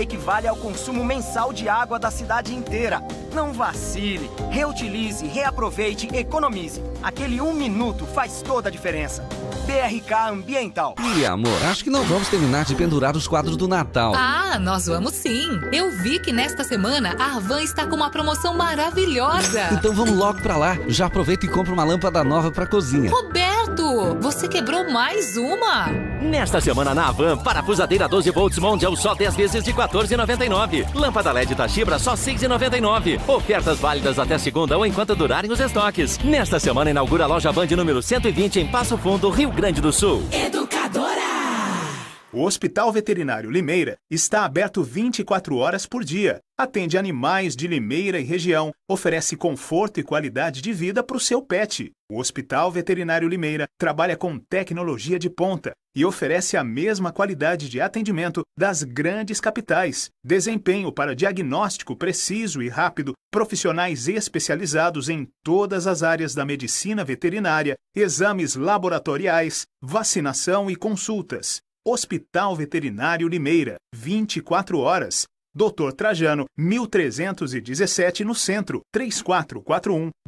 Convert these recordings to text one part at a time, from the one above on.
equivale ao consumo mensal de água da cidade inteira. Não vacile, reutilize, reaproveite, economize. Aquele um minuto faz toda a diferença. BRK Ambiental. E amor, acho que não vamos terminar de pendurar os quadros do Natal. Ah, nós vamos sim. Eu vi que nesta semana a Arvan está com uma promoção maravilhosa. então vamos logo para lá. Já aproveita e compra uma lâmpada nova para cozinha. Roberto! errado! Você quebrou mais uma! Nesta semana na Avan, parafusadeira 12 volts Mondial só 10 vezes de 14,99. Lâmpada LED Tachibra só 6,99. Ofertas válidas até segunda ou enquanto durarem os estoques. Nesta semana inaugura a loja Band número 120 em Passo Fundo, Rio Grande do Sul. Educadora o Hospital Veterinário Limeira está aberto 24 horas por dia, atende animais de Limeira e região, oferece conforto e qualidade de vida para o seu pet. O Hospital Veterinário Limeira trabalha com tecnologia de ponta e oferece a mesma qualidade de atendimento das grandes capitais. Desempenho para diagnóstico preciso e rápido, profissionais especializados em todas as áreas da medicina veterinária, exames laboratoriais, vacinação e consultas. Hospital Veterinário Limeira, 24 horas, Doutor Trajano, 1317, no centro,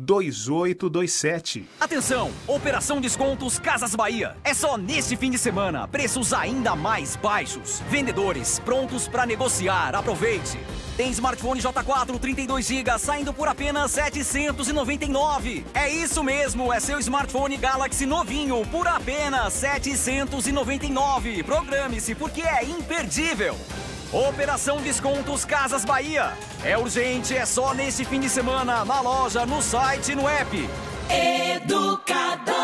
3441-2827. Atenção! Operação Descontos Casas Bahia. É só neste fim de semana. Preços ainda mais baixos. Vendedores prontos para negociar. Aproveite! Tem smartphone J4 32GB saindo por apenas 799. É isso mesmo, é seu smartphone Galaxy novinho por apenas 799. Programe-se porque é imperdível. Operação Descontos Casas Bahia. É urgente, é só nesse fim de semana, na loja, no site, no app. Educadora.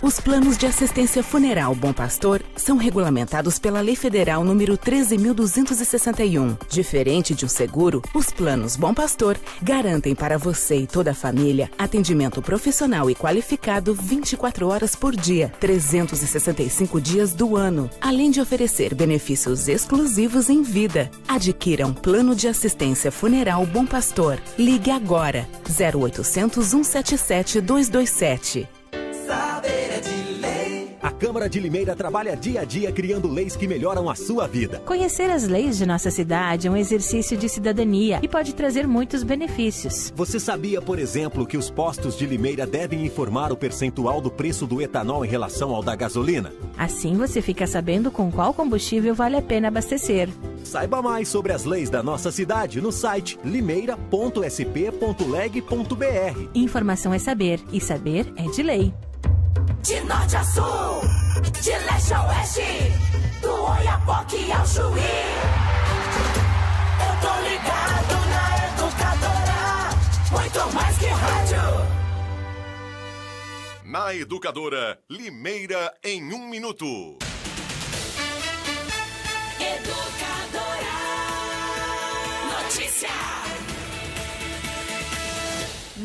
Os planos de assistência funeral Bom Pastor são regulamentados pela Lei Federal número 13261. Diferente de um seguro, os planos Bom Pastor garantem para você e toda a família atendimento profissional e qualificado 24 horas por dia, 365 dias do ano, além de oferecer benefícios exclusivos em vida. Adquira um plano de assistência funeral Bom Pastor. Ligue agora 0800 177 227. Saber é de lei. A Câmara de Limeira trabalha dia a dia criando leis que melhoram a sua vida. Conhecer as leis de nossa cidade é um exercício de cidadania e pode trazer muitos benefícios. Você sabia, por exemplo, que os postos de Limeira devem informar o percentual do preço do etanol em relação ao da gasolina? Assim você fica sabendo com qual combustível vale a pena abastecer. Saiba mais sobre as leis da nossa cidade no site limeira.sp.leg.br. Informação é saber e saber é de lei. De norte a sul, de leste a oeste, do Oiapoque ao Chuí. Eu tô ligado na educadora, muito mais que rádio. Na educadora, Limeira em um minuto. Educadora, notícia.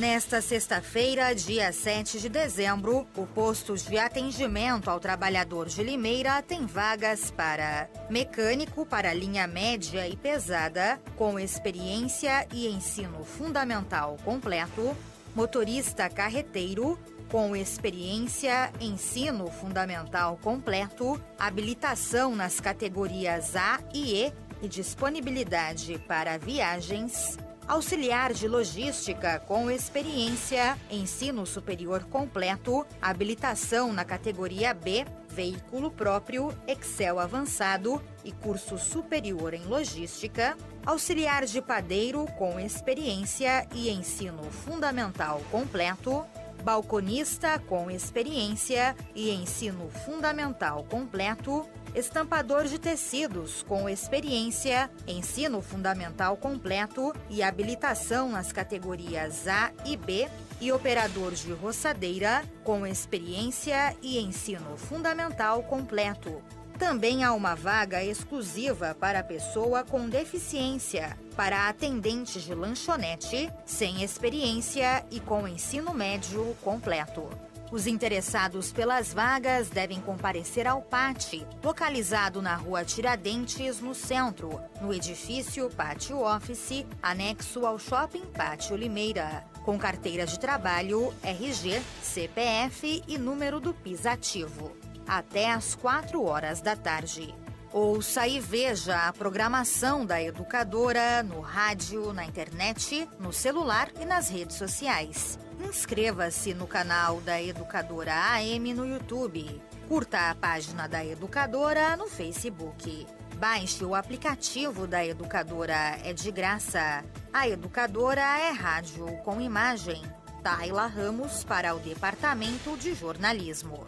Nesta sexta-feira, dia 7 de dezembro, o posto de atendimento ao trabalhador de Limeira tem vagas para mecânico para linha média e pesada, com experiência e ensino fundamental completo, motorista carreteiro, com experiência, ensino fundamental completo, habilitação nas categorias A e E e disponibilidade para viagens, auxiliar de logística com experiência, ensino superior completo, habilitação na categoria B, veículo próprio, Excel avançado e curso superior em logística, auxiliar de padeiro com experiência e ensino fundamental completo, balconista com experiência e ensino fundamental completo estampador de tecidos com experiência, ensino fundamental completo e habilitação nas categorias A e B e operador de roçadeira com experiência e ensino fundamental completo. Também há uma vaga exclusiva para pessoa com deficiência, para atendente de lanchonete, sem experiência e com ensino médio completo. Os interessados pelas vagas devem comparecer ao PAT, localizado na rua Tiradentes, no centro, no edifício Pátio Office, anexo ao Shopping Pátio Limeira, com carteira de trabalho, RG, CPF e número do PIS ativo, até às 4 horas da tarde. Ouça e veja a programação da educadora no rádio, na internet, no celular e nas redes sociais. Inscreva-se no canal da Educadora AM no YouTube. Curta a página da Educadora no Facebook. Baixe o aplicativo da Educadora, é de graça. A Educadora é rádio com imagem. Taila Ramos para o Departamento de Jornalismo.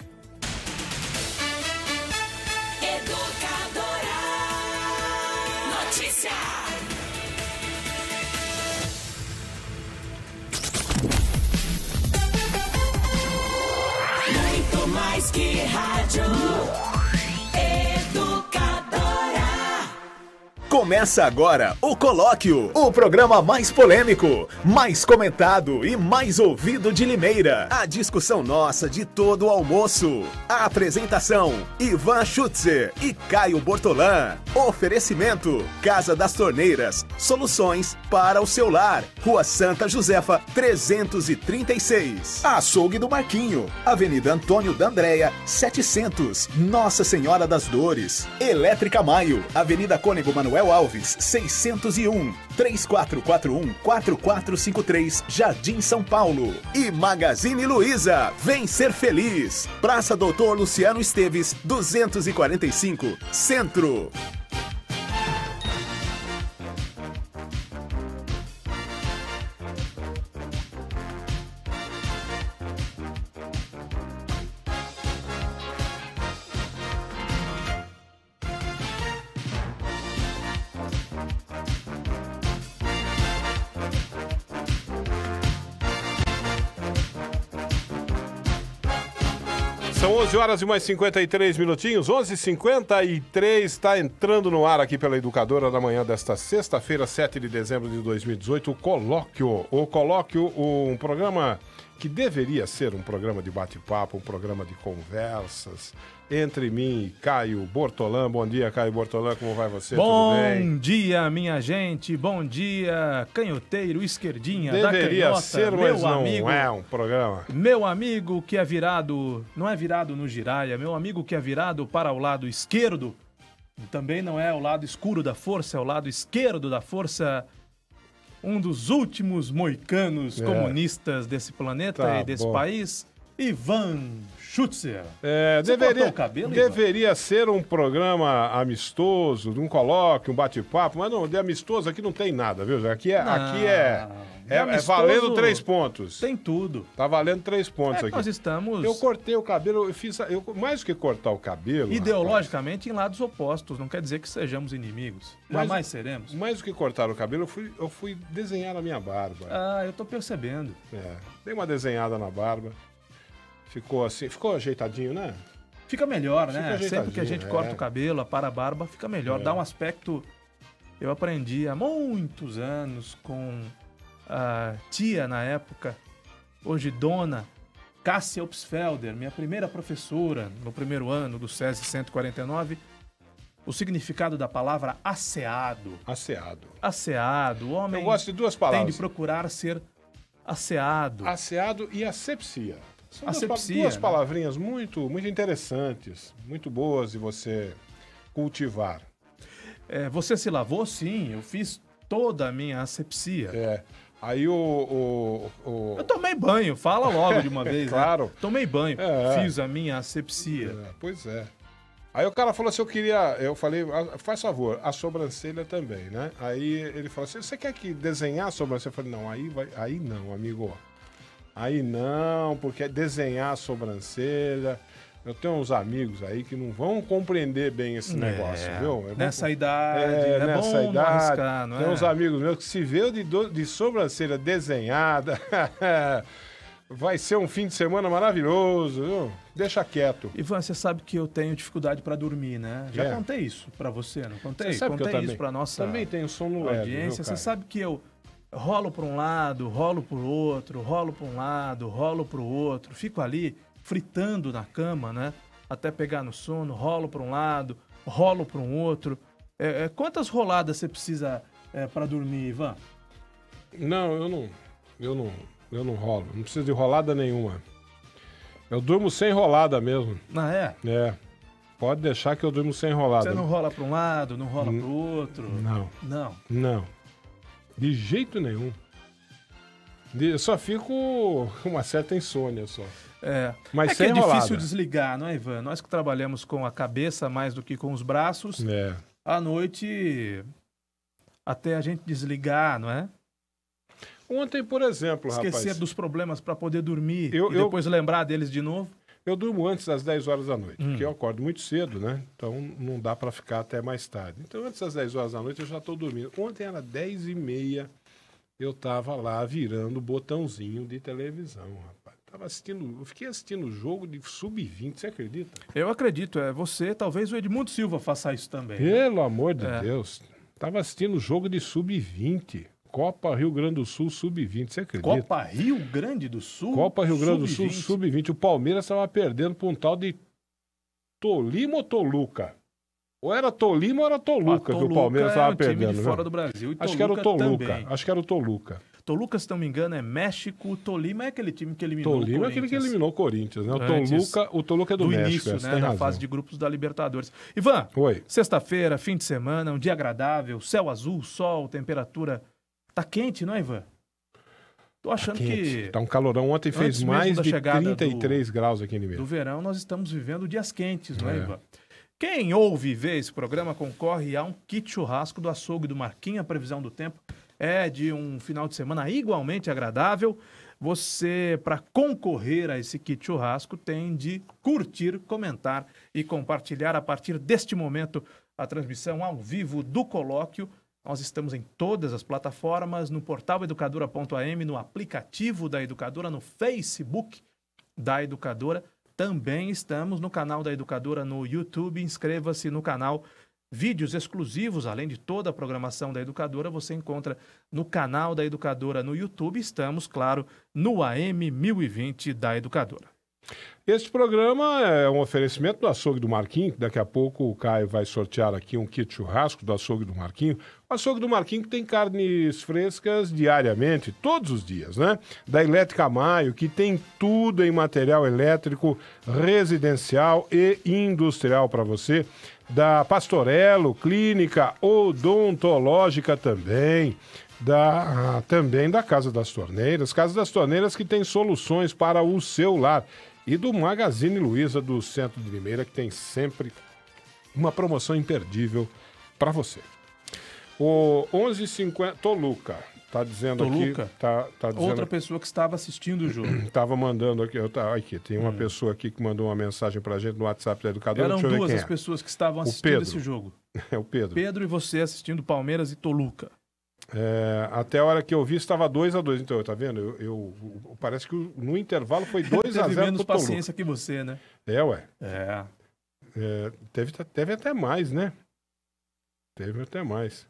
Educadora Notícia. Disque Rádio. Começa agora o Colóquio, o programa mais polêmico, mais comentado e mais ouvido de Limeira. A discussão nossa de todo o almoço. A apresentação: Ivan Schutzer e Caio Bortolã. Oferecimento: Casa das Torneiras. Soluções para o seu lar. Rua Santa Josefa, 336. Açougue do Marquinho. Avenida Antônio D'Andréia, 700. Nossa Senhora das Dores. Elétrica Maio. Avenida Cônego Manuel Rafael Alves, 601 3441 4453, Jardim São Paulo. E Magazine Luiza, vem ser feliz. Praça Doutor Luciano Esteves, 245, Centro. 11 horas e mais 53 minutinhos, 11:53 está entrando no ar aqui pela Educadora da manhã desta sexta-feira, 7 de dezembro de 2018, o Colóquio. O Colóquio, um programa que deveria ser um programa de bate-papo, um programa de conversas, entre mim e Caio Bortolã. Bom dia, Caio Bortolã, como vai você? Bom dia, minha gente. Bom dia, canhoteiro, esquerdinha Deveria da canhota. ser, mas meu não amigo, é um programa. Meu amigo que é virado, não é virado no giraia, meu amigo que é virado para o lado esquerdo, também não é o lado escuro da força, é o lado esquerdo da força um dos últimos moicanos é. comunistas desse planeta tá e desse bom. país, Ivan Schutzer. É, deveria, cabelo, deveria ser um programa amistoso, um coloque, um bate-papo, mas não, de amistoso aqui não tem nada, viu? Aqui é, não, aqui é, é, é, valendo três pontos. Tem tudo. Tá valendo três pontos é aqui. Nós estamos. Eu cortei o cabelo, eu fiz. Eu, mais do que cortar o cabelo. Ideologicamente, rapaz, em lados opostos. Não quer dizer que sejamos inimigos. Mas, Jamais seremos. Mais do que cortar o cabelo, eu fui, eu fui desenhar a minha barba. Ah, eu tô percebendo. É. Dei uma desenhada na barba. Ficou assim, ficou ajeitadinho, né? Fica melhor, né? fica né? Sempre que a gente é. corta o cabelo, apara a barba, fica melhor. É. Dá um aspecto. Eu aprendi há muitos anos com a tia na época, hoje dona, Cássia Upsfelder, minha primeira professora no primeiro ano do SESI 149 o significado da palavra asseado. Asseado. Asseado. O homem Eu gosto de duas palavras. Tem de procurar ser asseado. Asseado e asepsia. São asepsia, duas, né? palavrinhas né? muito, muito interessantes, muito boas de você cultivar. É, você se lavou? Sim, eu fiz toda a minha asepsia. É. Aí o, o, o... Eu tomei banho, fala logo de uma vez. Né? claro. Né? Tomei banho, é, é, fiz a minha asepsia. É, pois é. Aí o cara falou assim: eu queria. Eu falei, ah, faz favor, a sobrancelha também, né? Aí ele falou assim: você quer que desenhar a sobrancelha? Eu falei, não, aí, vai, aí não, amigo. Aí não, porque é desenhar a sobrancelha. Eu tenho uns amigos aí que não vão compreender bem esse é, negócio, é, viu? É nessa bom, idade, é, né? é nessa idade, não arriscar, não é? Tem uns amigos meus que se vê de, de sobrancelha desenhada. Vai ser um fim de semana maravilhoso, viu? Deixa quieto. Ivan, você sabe que eu tenho dificuldade para dormir, né? Já é. contei isso para você, não contei? Você sabe contei que eu isso para nossa também tenho sono leve, audiência. Viu, você sabe que eu rolo para um lado, rolo para o outro, rolo para um lado, rolo para o outro, fico ali fritando na cama, né? Até pegar no sono, rolo para um lado, rolo para um outro. É, é, quantas roladas você precisa é, para dormir, Ivan? Não, eu não, eu não, eu não rolo. Não preciso de rolada nenhuma. Eu durmo sem rolada mesmo. Ah, é? É. Pode deixar que eu durmo sem rolada. Você não rola para um lado, não rola para o outro? Não. Não. Não. De jeito nenhum. De, eu só fico com uma certa insônia só. É. Mas é que é difícil desligar, não é, Ivan? Nós que trabalhamos com a cabeça mais do que com os braços, é. à noite até a gente desligar, não é? Ontem, por exemplo, Esquecer rapaz, dos problemas para poder dormir eu, e depois eu... lembrar deles de novo. Eu durmo antes das 10 horas da noite, hum. porque eu acordo muito cedo, né? Então não dá para ficar até mais tarde. Então antes das 10 horas da noite eu já estou dormindo. Ontem era 10 e meia, eu estava lá virando o botãozinho de televisão, rapaz. Tava assistindo, eu fiquei assistindo o jogo de sub-20, você acredita? Eu acredito, é você, talvez o Edmundo Silva faça isso também. Né? Pelo né? amor de é. Deus, tava assistindo o jogo de sub-20. Copa Rio Grande do Sul Sub-20, você acredita? Copa Rio Grande do Sul? Copa Rio Grande do Sul Sub-20. O Palmeiras estava perdendo para um tal de Tolima ou Toluca? Ou era Tolima ou era Toluca, ah, que o Palmeiras estava perdendo. fora do Brasil. acho que era o Toluca. Também. Acho que era o Toluca. Toluca, se não me engano, é México. Tolima é aquele time que eliminou Tolima o Tolima é aquele que eliminou o Corinthians, né? O Toluca, o Toluca é do, do México, início, né? Da razão. fase de grupos da Libertadores. Ivan, sexta-feira, fim de semana, um dia agradável, céu azul, sol, temperatura Tá quente, não é, Ivan? Tô tá achando tá que. Tá um calorão. Ontem fez mais de 33 do, graus aqui no Do verão, nós estamos vivendo dias quentes, não é, é Ivan? Quem ouve e vê esse programa concorre a um kit churrasco do açougue do Marquinhos. A previsão do tempo é de um final de semana igualmente agradável. Você, para concorrer a esse kit churrasco, tem de curtir, comentar e compartilhar a partir deste momento a transmissão ao vivo do colóquio nós estamos em todas as plataformas, no portal educadora.am, no aplicativo da Educadora, no Facebook da Educadora. Também estamos no canal da Educadora no YouTube. Inscreva-se no canal. Vídeos exclusivos, além de toda a programação da Educadora, você encontra no canal da Educadora no YouTube. Estamos, claro, no AM 1020 da Educadora. Este programa é um oferecimento do Açougue do Marquinho. Daqui a pouco o Caio vai sortear aqui um kit churrasco do Açougue do Marquinho. O Açougue do Marquinho tem carnes frescas diariamente, todos os dias, né? Da Elétrica Maio, que tem tudo em material elétrico residencial e industrial para você. Da Pastorello, clínica odontológica também da também da Casa das Torneiras, Casa das Torneiras que tem soluções para o seu lar e do Magazine Luiza do Centro de Limeira, que tem sempre uma promoção imperdível para você. O 1150 Toluca tá dizendo Toluca, aqui, tá, tá dizendo outra pessoa que estava assistindo o jogo. estava mandando aqui, eu tá, aqui, tem uma hum. pessoa aqui que mandou uma mensagem para a gente no WhatsApp da educadora. Eram duas as é. pessoas que estavam assistindo esse jogo. É o Pedro. Pedro e você assistindo Palmeiras e Toluca. É, até a hora que eu vi estava 2 x 2 então, tá vendo? Eu, eu, parece que no intervalo foi 2 x 0 menos pro paciência Toluca. que você, né? É, ué. É. é teve, teve até mais, né? Teve até mais.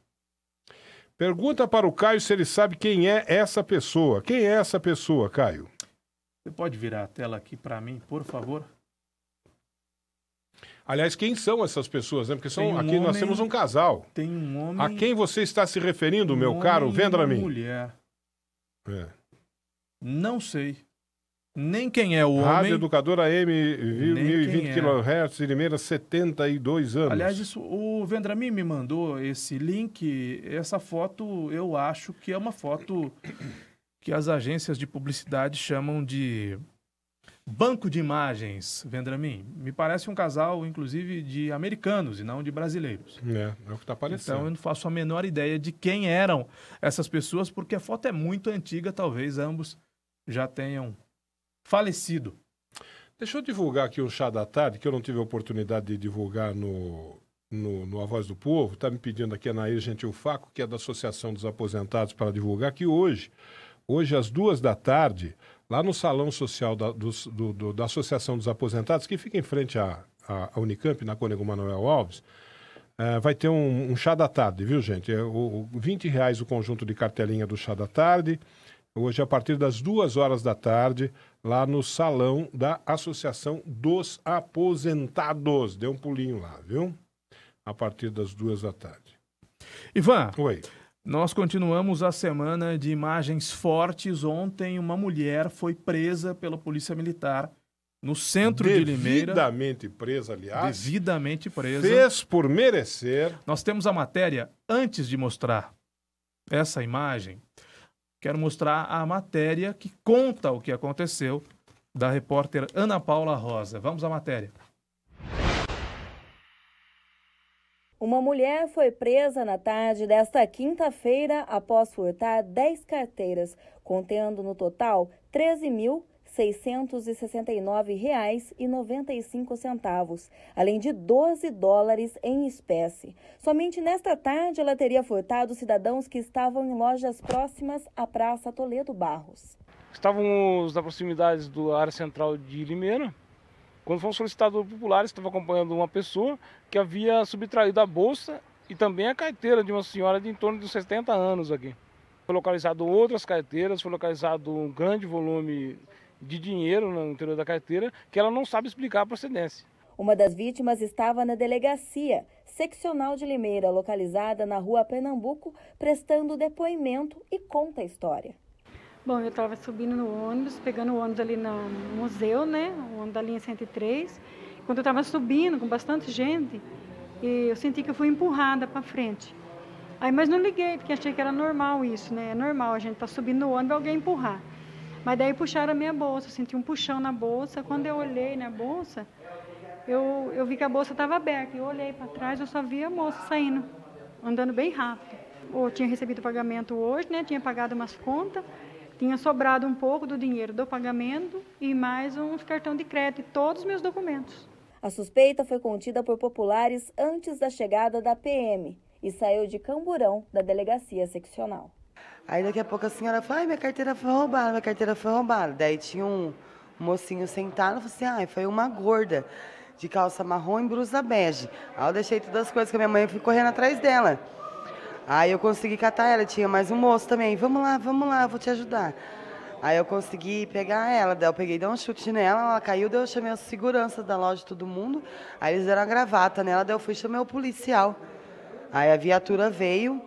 Pergunta para o Caio se ele sabe quem é essa pessoa. Quem é essa pessoa, Caio? Você pode virar a tela aqui para mim, por favor? Aliás, quem são essas pessoas? Né? Porque são, um aqui homem, nós temos um casal. Tem um homem. A quem você está se referindo, um meu caro Vendramin? Mulher. É. Não sei. Nem quem é o Rádio homem. Rádio Educadora M, 1020 é. kHz, Limeira, 72 anos. Aliás, isso, o Vendramin me mandou esse link. Essa foto, eu acho que é uma foto que as agências de publicidade chamam de Banco de Imagens, Vendramin, me parece um casal, inclusive, de americanos e não de brasileiros. É, é o que está aparecendo. Então eu não faço a menor ideia de quem eram essas pessoas, porque a foto é muito antiga, talvez ambos já tenham falecido. Deixa eu divulgar aqui o chá da tarde, que eu não tive a oportunidade de divulgar no, no, no A Voz do Povo. Está me pedindo aqui a Nair Gentil Faco, que é da Associação dos Aposentados, para divulgar que hoje, hoje às duas da tarde, lá no Salão Social da, do, do, do, da Associação dos Aposentados, que fica em frente à, à, à Unicamp, na Cônego Manuel Alves, é, vai ter um, um, chá da tarde, viu, gente? É o, o 20 reais o conjunto de cartelinha do chá da tarde, hoje a partir das duas horas da tarde, lá no Salão da Associação dos Aposentados. Dê um pulinho lá, viu? A partir das duas da tarde. Ivan, Oi. Nós continuamos a semana de imagens fortes. Ontem, uma mulher foi presa pela Polícia Militar no centro de Limeira. Devidamente presa, aliás. Devidamente presa. Fez por merecer. Nós temos a matéria antes de mostrar essa imagem. Quero mostrar a matéria que conta o que aconteceu, da repórter Ana Paula Rosa. Vamos à matéria. Uma mulher foi presa na tarde desta quinta-feira após furtar 10 carteiras, contendo no total R$ 13.669,95, além de 12 dólares em espécie. Somente nesta tarde ela teria furtado cidadãos que estavam em lojas próximas à Praça Toledo Barros. Estávamos na proximidade da área central de Limeira quando foi solicitador popular, estava acompanhando uma pessoa que havia subtraído a bolsa e também a carteira de uma senhora de em torno de 70 anos aqui. Foi localizado outras carteiras, foi localizado um grande volume de dinheiro no interior da carteira que ela não sabe explicar a procedência. Uma das vítimas estava na delegacia seccional de Limeira, localizada na rua Pernambuco, prestando depoimento e conta a história. Bom, eu estava subindo no ônibus, pegando o ônibus ali no museu, né? O ônibus da linha 103. Quando eu estava subindo com bastante gente, eu senti que eu fui empurrada para frente. Aí, mas não liguei, porque achei que era normal isso, né? É normal, a gente tá subindo no ônibus alguém empurrar. Mas daí puxaram a minha bolsa, eu senti um puxão na bolsa. Quando eu olhei na bolsa, eu, eu vi que a bolsa estava aberta. Eu olhei para trás, eu só vi a moça saindo, andando bem rápido. Eu tinha recebido o pagamento hoje, né? Tinha pagado umas contas. Tinha sobrado um pouco do dinheiro do pagamento e mais um cartão de crédito, e todos os meus documentos. A suspeita foi contida por populares antes da chegada da PM e saiu de Camburão da delegacia seccional. Aí daqui a pouco a senhora falou, ai, minha carteira foi roubada, minha carteira foi roubada. Daí tinha um mocinho sentado, e falou assim, ai, foi uma gorda de calça marrom e blusa bege. Aí eu deixei todas as coisas que a minha mãe, fui correndo atrás dela. Aí eu consegui catar ela, tinha mais um moço também. Vamos lá, vamos lá, vou te ajudar. Aí eu consegui pegar ela, daí eu peguei, dei um chute nela, ela caiu, daí eu chamei a segurança da loja, todo mundo. Aí eles deram a gravata nela, daí eu fui e chamei o policial. Aí a viatura veio,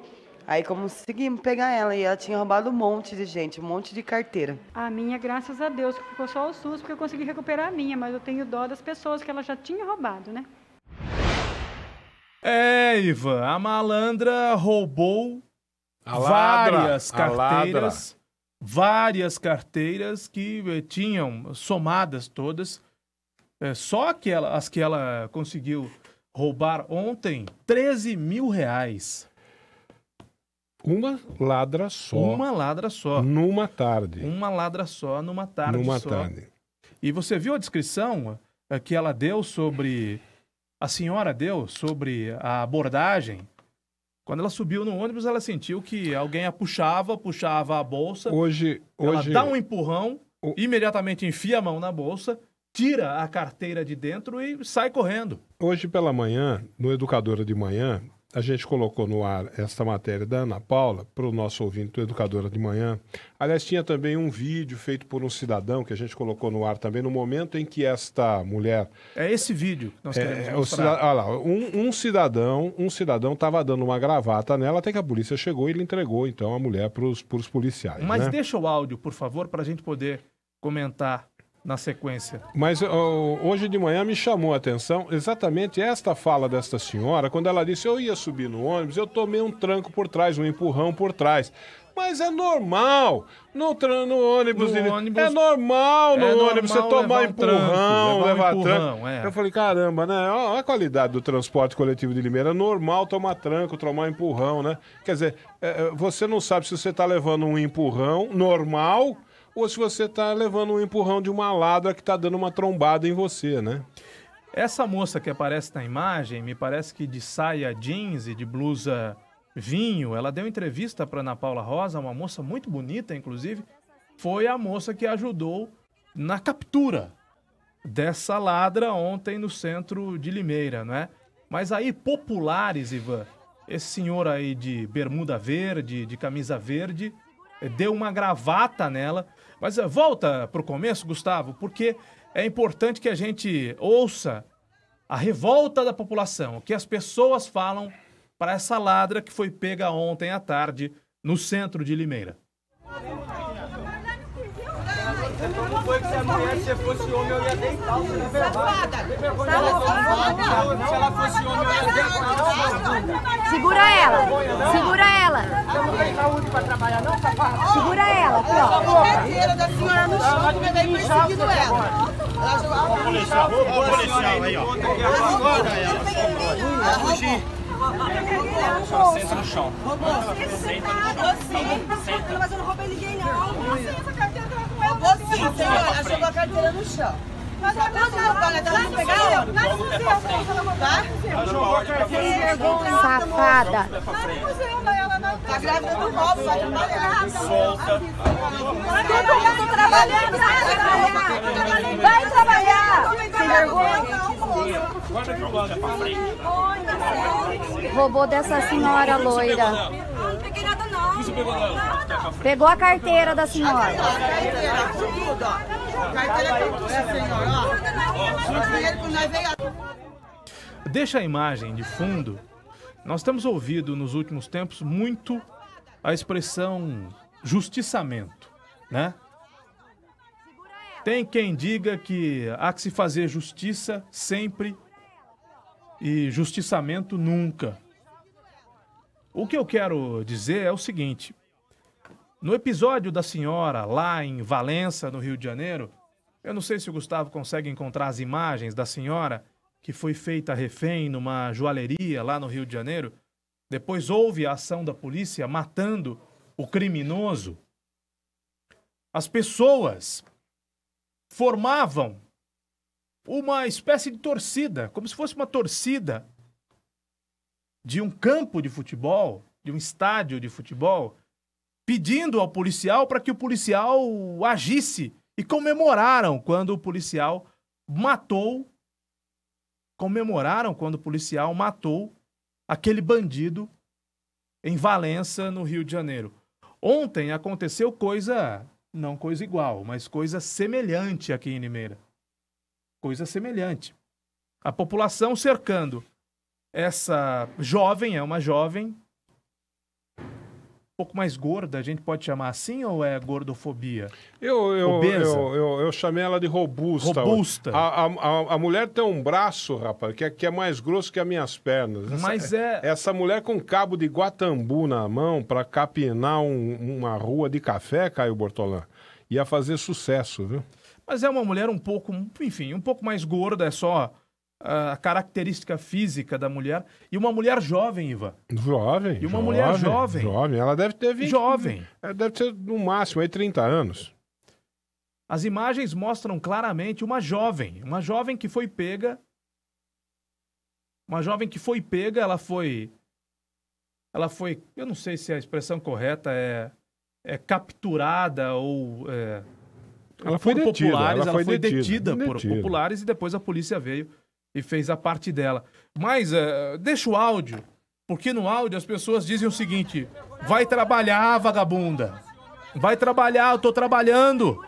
aí conseguimos pegar ela, e ela tinha roubado um monte de gente, um monte de carteira. A minha, graças a Deus, ficou só o SUS, porque eu consegui recuperar a minha, mas eu tenho dó das pessoas que ela já tinha roubado, né? É, Ivan, a malandra roubou a ladra, várias carteiras, várias carteiras que eh, tinham somadas todas. É, só que ela, as que ela conseguiu roubar ontem, 13 mil reais. Uma ladra só. Uma ladra só. Numa tarde. Uma ladra só, numa tarde numa só. tarde. E você viu a descrição eh, que ela deu sobre a senhora deu sobre a abordagem quando ela subiu no ônibus, ela sentiu que alguém a puxava, puxava a bolsa. Hoje, ela dá um empurrão, o... imediatamente enfia a mão na bolsa, tira a carteira de dentro e sai correndo. Hoje pela manhã, no Educadora de Manhã, a gente colocou no ar esta matéria da Ana Paula para o nosso ouvinte do Educadora de Manhã. Aliás, tinha também um vídeo feito por um cidadão que a gente colocou no ar também no momento em que esta mulher. É esse vídeo que nós é, queremos é, mostrar. lá, um, um, cidadão, um cidadão estava dando uma gravata nela até que a polícia chegou e ele entregou então a mulher para os policiais. Mas né? deixa o áudio, por favor, para a gente poder comentar na sequência. Mas hoje de manhã me chamou a atenção exatamente esta fala desta senhora, quando ela disse: Eu ia subir no ônibus, eu tomei um tranco por trás, um empurrão por trás. Mas é normal. No, no ônibus, no de... ônibus. É normal no é ônibus você tomar levar empurrão, um levar empurrão, tranco. É. Eu falei, caramba, né? Olha a qualidade do transporte coletivo de Limeira. É normal tomar tranco, tomar empurrão, né? Quer dizer, é, é, você não sabe se você está levando um empurrão normal ou se você está levando um empurrão de uma ladra que está dando uma trombada em você, né? Essa moça que aparece na imagem, me parece que de saia jeans e de blusa vinho, ela deu entrevista para Ana Paula Rosa, uma moça muito bonita, inclusive, foi a moça que ajudou na captura dessa ladra ontem no centro de Limeira, não é? Mas aí, populares, Ivan, esse senhor aí de bermuda verde, de camisa verde, deu uma gravata nela mas eh, volta para o começo, Gustavo, porque é importante que a gente ouça a revolta da população, o que as pessoas falam para essa ladra que foi pega ontem à tarde no centro de Limeira. Como foi que se a mulher? Se fosse homem, eu ia deitar você na é Safada! Se ela fosse homem, eu ia deitar é Segura ela! Segura ela! Eu não tenho saúde pra trabalhar, não, safada! Segura ela, aqui, ó! Ela da senhora no chão, que vem perseguindo ela! Ela jogou o policial, o policial aí, ó! Acorda ela! Vai fugir! Senta no chão! Senta no chão! Senta no chão! Mas eu não roubei ninguém, não! Como assim essa carteira? Eu vou sim, senhora. Ela jogou a carteira no chão. Mas ela não vai pegar ela. Lá no museu, tá? Ela jogou a carteira no chão. Safada. Lá no museu, tá? Tá tá ela não tá grávida do Rob, vai trabalhar. Solta. Eu tô Vai trabalhar. Sem vergonha. Guarda é que eu gosto, é Roubou dessa senhora loira você pegou dela? Pegou a carteira da senhora. A carteira, tudo, tá ó. Carteira tá senhora, ó. Deixa a imagem de fundo. Nós temos ouvido nos últimos tempos muito a expressão justiçamento, né? Tem quem diga que há que se fazer justiça sempre e justiçamento nunca. O que eu quero dizer é o seguinte: no episódio da senhora lá em Valença, no Rio de Janeiro, eu não sei se o Gustavo consegue encontrar as imagens da senhora que foi feita refém numa joalheria lá no Rio de Janeiro. Depois houve a ação da polícia matando o criminoso. As pessoas formavam uma espécie de torcida, como se fosse uma torcida de um campo de futebol, de um estádio de futebol, pedindo ao policial para que o policial agisse e comemoraram quando o policial matou comemoraram quando o policial matou aquele bandido em Valença, no Rio de Janeiro. Ontem aconteceu coisa, não coisa igual, mas coisa semelhante aqui em Limeira. Coisa semelhante. A população cercando essa jovem, é uma jovem, um pouco mais gorda, a gente pode chamar assim ou é gordofobia? Eu, eu, eu, eu, eu, chamei ela de robusta. Robusta. A, a, a, a, mulher tem um braço, rapaz, que é, que é mais grosso que as minhas pernas. Essa, Mas é. é- essa mulher com cabo de guatambu na mão para capinar um, uma rua de café, Caio Bortolã, ia fazer sucesso, viu? Mas é uma mulher um pouco, enfim, um pouco mais gorda, é só a característica física da mulher. E uma mulher jovem, Iva Jovem. E uma jovem, mulher jovem. Jovem. Ela deve ter 20. Jovem. Ela é, deve ter no máximo aí 30 anos. As imagens mostram claramente uma jovem. Uma jovem que foi pega. Uma jovem que foi pega, ela foi. Ela foi. Eu não sei se é a expressão correta é. É capturada ou. É, ela foi, detida, populares, ela, ela foi, foi detida, detida, detida por detida. populares e depois a polícia veio e fez a parte dela. Mas uh, deixa o áudio, porque no áudio as pessoas dizem o seguinte: vai trabalhar, vagabunda. Vai trabalhar, eu tô trabalhando.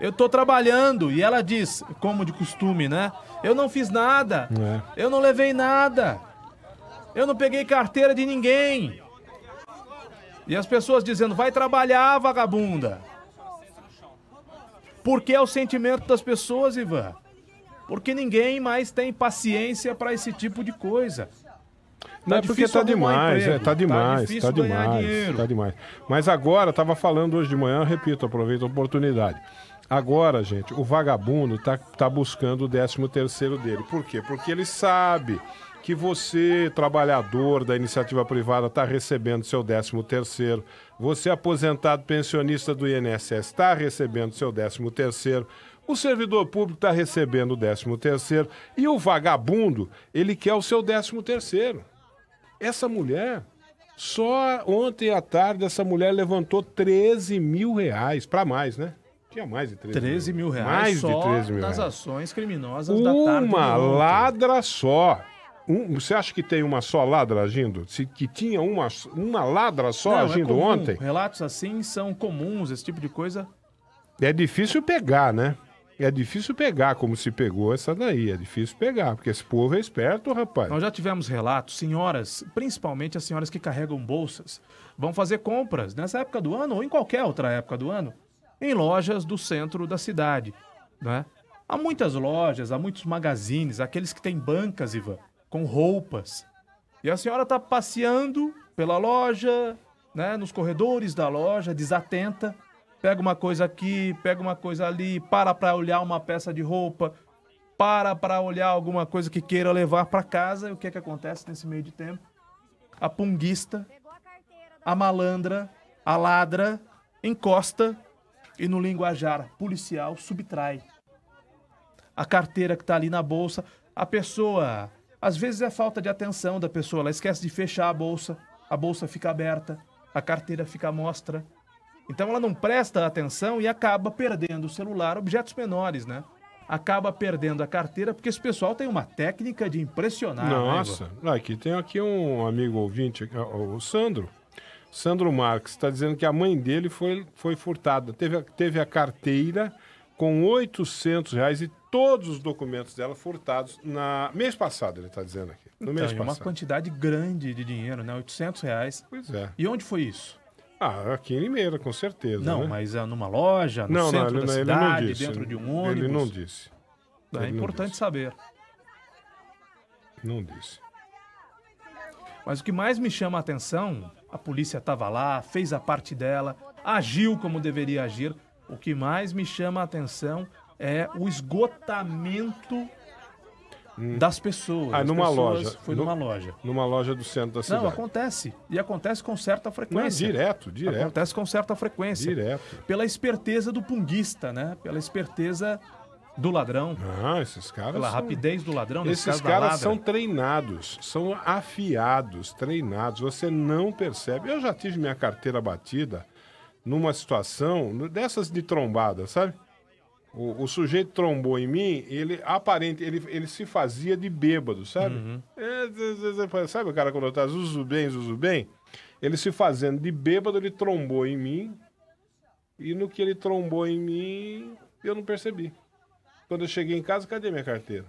Eu tô trabalhando. E ela diz, como de costume, né? Eu não fiz nada. É. Eu não levei nada. Eu não peguei carteira de ninguém. E as pessoas dizendo, vai trabalhar, vagabunda. Porque é o sentimento das pessoas, Ivan. Porque ninguém mais tem paciência para esse tipo de coisa. Não, tá é porque tá demais, está é, né? tá demais, tá, tá demais, dinheiro. tá demais. Mas agora, estava falando hoje de manhã, repito, aproveito a oportunidade. Agora, gente, o vagabundo tá, tá buscando o 13 terceiro dele. Por quê? Porque ele sabe que você, trabalhador da iniciativa privada, está recebendo seu 13 terceiro. Você, aposentado pensionista do INSS, está recebendo seu 13 terceiro o servidor público está recebendo o 13 terceiro e o vagabundo, ele quer o seu 13 terceiro. Essa mulher, só ontem à tarde, essa mulher levantou 13 mil reais, para mais, né? Tinha mais de 13, 13 mil. mil reais. Mais só de 13 mil das reais. ações criminosas uma da tarde. Uma ladra só. Um, você acha que tem uma só ladra agindo? Se, que tinha uma, uma ladra só Não, é agindo é ontem? Relatos assim são comuns, esse tipo de coisa. É difícil pegar, né? É difícil pegar como se pegou essa daí. É difícil pegar, porque esse povo é esperto, rapaz. Nós já tivemos relatos, senhoras, principalmente as senhoras que carregam bolsas, vão fazer compras nessa época do ano ou em qualquer outra época do ano, em lojas do centro da cidade, né? Há muitas lojas, há muitos magazines, aqueles que têm bancas, Ivan, com roupas. E a senhora está passeando pela loja, né, nos corredores da loja, desatenta, pega uma coisa aqui, pega uma coisa ali, para para olhar uma peça de roupa, para para olhar alguma coisa que queira levar para casa. E o que é que acontece nesse meio de tempo? A punguista, a malandra, a ladra encosta e no linguajar policial subtrai a carteira que está ali na bolsa. A pessoa, às vezes é falta de atenção da pessoa, ela esquece de fechar a bolsa, a bolsa fica aberta, a carteira fica à mostra. Então ela não presta atenção e acaba perdendo o celular, objetos menores, né? Acaba perdendo a carteira, porque esse pessoal tem uma técnica de impressionar. Né, Nossa, né, aqui tem aqui um amigo ouvinte, ah, o Sandro. Sandro Marques está dizendo que a mãe dele foi, foi furtada. Teve, teve a carteira com 800 reais e todos os documentos dela furtados na mês passado, ele está dizendo aqui. No então, mês passado. uma quantidade grande de dinheiro, né? 800 reais. Pois é. E onde foi isso? Ah, aqui em Limeira, com certeza. Não, né? mas é numa loja, no não, centro não, ele, da cidade, disse, dentro de um ônibus. Ele não disse. É ele importante disse. saber. Não disse. Mas o que mais me chama a atenção, a polícia estava lá, fez a parte dela, agiu como deveria agir. O que mais me chama a atenção é o esgotamento hum. das pessoas. Ah, numa pessoas, loja. Foi no, numa loja. Numa loja do centro da cidade. Não, acontece. E acontece com certa frequência. Não, direto, direto. Acontece com certa frequência. Direto. Pela esperteza do punguista, né? Pela esperteza do ladrão. Ah, esses caras. Pela são... rapidez do ladrão. Esses caras são treinados, são afiados, treinados. Você não percebe. Eu já tive minha carteira batida numa situação dessas de trombada, sabe? O, o, sujeito trombou em mim, ele aparente, ele, ele se fazia de bêbado, sabe? Uhum. É, sabe o cara quando tá zuzu bem, zuzu bem? Ele se fazendo de bêbado, ele trombou em mim. E no que ele trombou em mim, eu não percebi. Quando eu cheguei em casa, cadê minha carteira?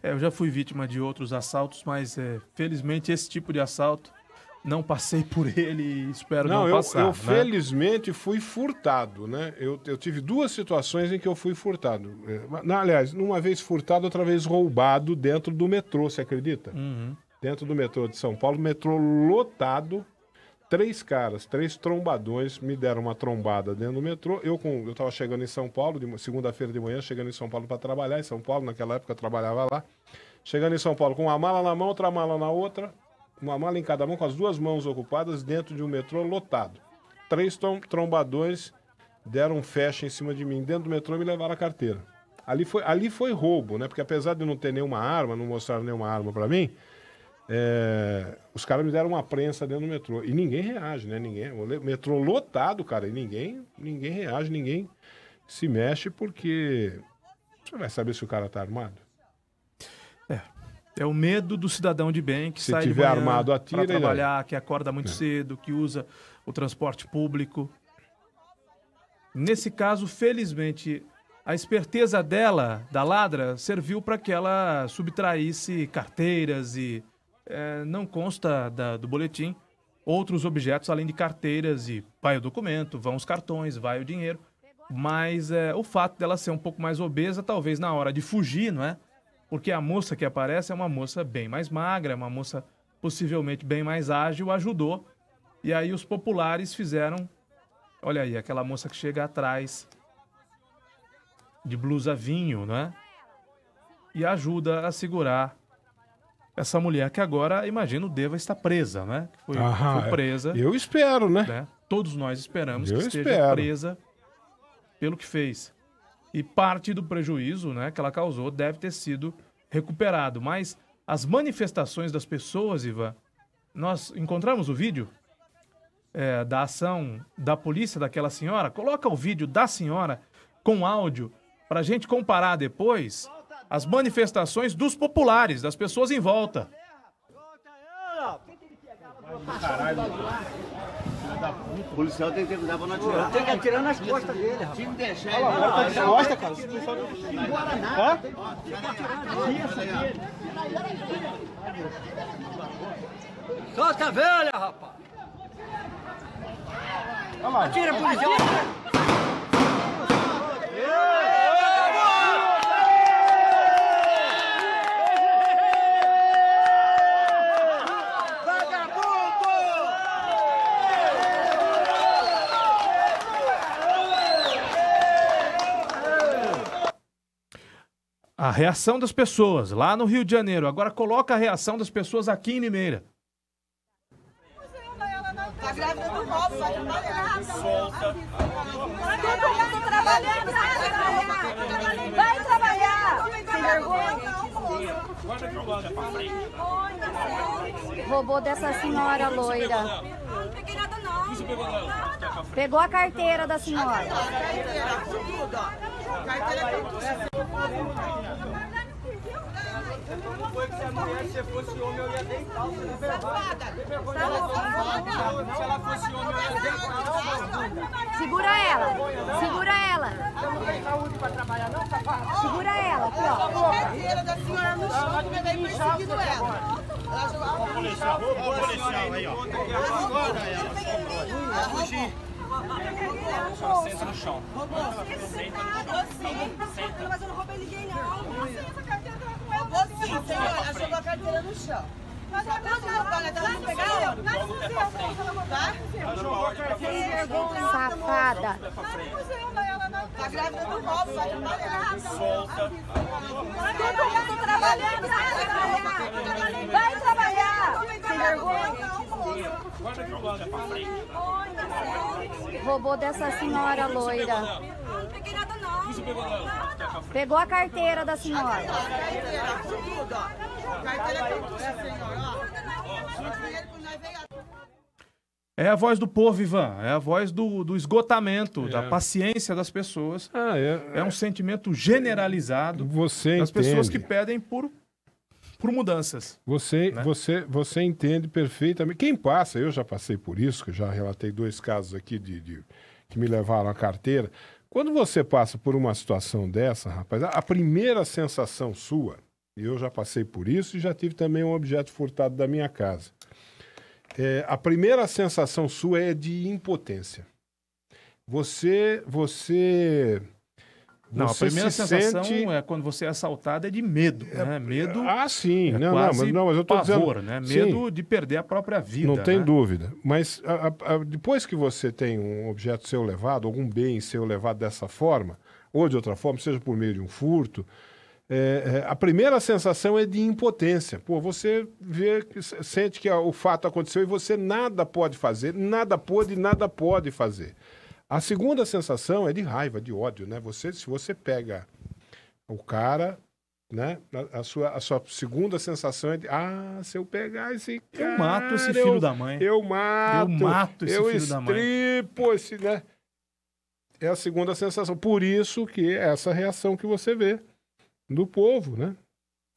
É, eu já fui vítima de outros assaltos, mas é, felizmente esse tipo de assalto não passei por ele e espero não, não eu, passar. Eu, eu né? felizmente fui furtado, né? Eu, eu tive duas situações em que eu fui furtado. É, na, aliás, uma vez furtado, outra vez roubado dentro do metrô, você acredita? Uhum. Dentro do metrô de São Paulo, metrô lotado. Três caras, três trombadões me deram uma trombada dentro do metrô. Eu com, eu tava chegando em São Paulo, segunda-feira de manhã, chegando em São Paulo para trabalhar. Em São Paulo, naquela época, eu trabalhava lá. Chegando em São Paulo com uma mala na mão, outra mala na outra uma mala em cada mão com as duas mãos ocupadas dentro de um metrô lotado. Três trombadores deram um fecha em cima de mim dentro do metrô e me levaram a carteira. Ali foi, ali foi roubo, né? Porque apesar de não ter nenhuma arma, não mostraram nenhuma arma para mim, é, os caras me deram uma prensa dentro do metrô. E ninguém reage, né? Ninguém, o metrô lotado, cara, e ninguém, ninguém reage, ninguém se mexe porque você vai saber se o cara tá armado. É o medo do cidadão de bem que Se sai tiver de manhã armado, pra trabalhar, que acorda muito é. cedo, que usa o transporte público. Nesse caso, felizmente, a esperteza dela, da ladra, serviu para que ela subtraísse carteiras e é, não consta da, do boletim outros objetos além de carteiras e vai o documento, vão os cartões, vai o dinheiro. Mas é, o fato dela ser um pouco mais obesa, talvez na hora de fugir, não é? Porque a moça que aparece é uma moça bem mais magra, é uma moça possivelmente bem mais ágil, ajudou. E aí os populares fizeram. Olha aí, aquela moça que chega atrás de blusa vinho, né? E ajuda a segurar essa mulher que agora, imagino, deva estar presa, né? Foi, ah, foi presa. Eu espero, né? né? Todos nós esperamos eu que esteja espero. presa pelo que fez. E parte do prejuízo né, que ela causou deve ter sido recuperado, mas as manifestações das pessoas, Ivan, nós encontramos o vídeo é, da ação da polícia daquela senhora. Coloca o vídeo da senhora com áudio para a gente comparar depois as manifestações dos populares, das pessoas em volta. Volta ela! Caralho da tá puta. O policial tem que cuidar pra não atirar. Tem que atirar nas costas dele, rapaz. Tinha que deixar ele. Olha lá, tá costa, cara. Se só não nada. que atirar velha, rapaz. Olha Atira, policial. Ei! a reação das pessoas lá no Rio de Janeiro. Agora coloca a reação das pessoas aqui em Limeira. Tá gravando moto, vai tá trabalhar. Solta. Vai trabalhar. Sem vergonha. Roubou dessa senhora loira. Pegou a carteira da senhora. Não foi que fosse homem, eu ia deitar. Se ela fosse homem, eu ia deitar. Segura ela. Segura ela. não saúde pra trabalhar, não, Segura ela, A da senhora no chão, ela. Ela jogou a policial. aí, ó. Segura ela. Vai fugir. Só senta no chão. Senta no chão. Mas eu não roubei ninguém, não. Como assim essa carteira tava com ela? Você, ela jogou a carteira no chão. Mas ela não jogou, ela tava com pegar Lá no museu, tá? Ela jogou a carteira no museu, ela não... Tá grávida do roubo, vai trabalhar. Solta. Todo mundo trabalhando. Vai trabalhar. Sem vergonha. Roubou dessa senhora loira. Pegou a carteira da senhora. É a voz do povo, Ivan. É a voz do, do esgotamento, é. da paciência das pessoas. Ah, é, é, é, um sentimento generalizado Você das entende. pessoas que pedem por por mudanças. Você, né? você, você entende perfeitamente. Quem passa, eu já passei por isso, que já relatei dois casos aqui de, de que me levaram à carteira. Quando você passa por uma situação dessa, rapaz, a primeira sensação sua, e eu já passei por isso e já tive também um objeto furtado da minha casa. É, a primeira sensação sua é de impotência. Você, você não, você a primeira se sensação sente... é quando você é assaltado é de medo, é, né? Medo. Ah, sim. É não, não, mas, não, mas eu tô pavor, dizendo, né? Medo sim. de perder a própria vida. Não tem né? dúvida. Mas a, a, a, depois que você tem um objeto seu levado, algum bem seu levado dessa forma, ou de outra forma, seja por meio de um furto, é, é, a primeira sensação é de impotência. Pô, você vê, sente que o fato aconteceu e você nada pode fazer, nada pôde, nada pode fazer. A segunda sensação é de raiva, de ódio, né? Você, se você pega o cara, né? A, a sua, a sua segunda sensação é de, ah, se eu pegar esse cara... Eu mato esse filho eu, da mãe. Eu mato. Eu mato esse eu filho da mãe. Eu estripo esse, né? É a segunda sensação. Por isso que essa reação que você vê do povo, né?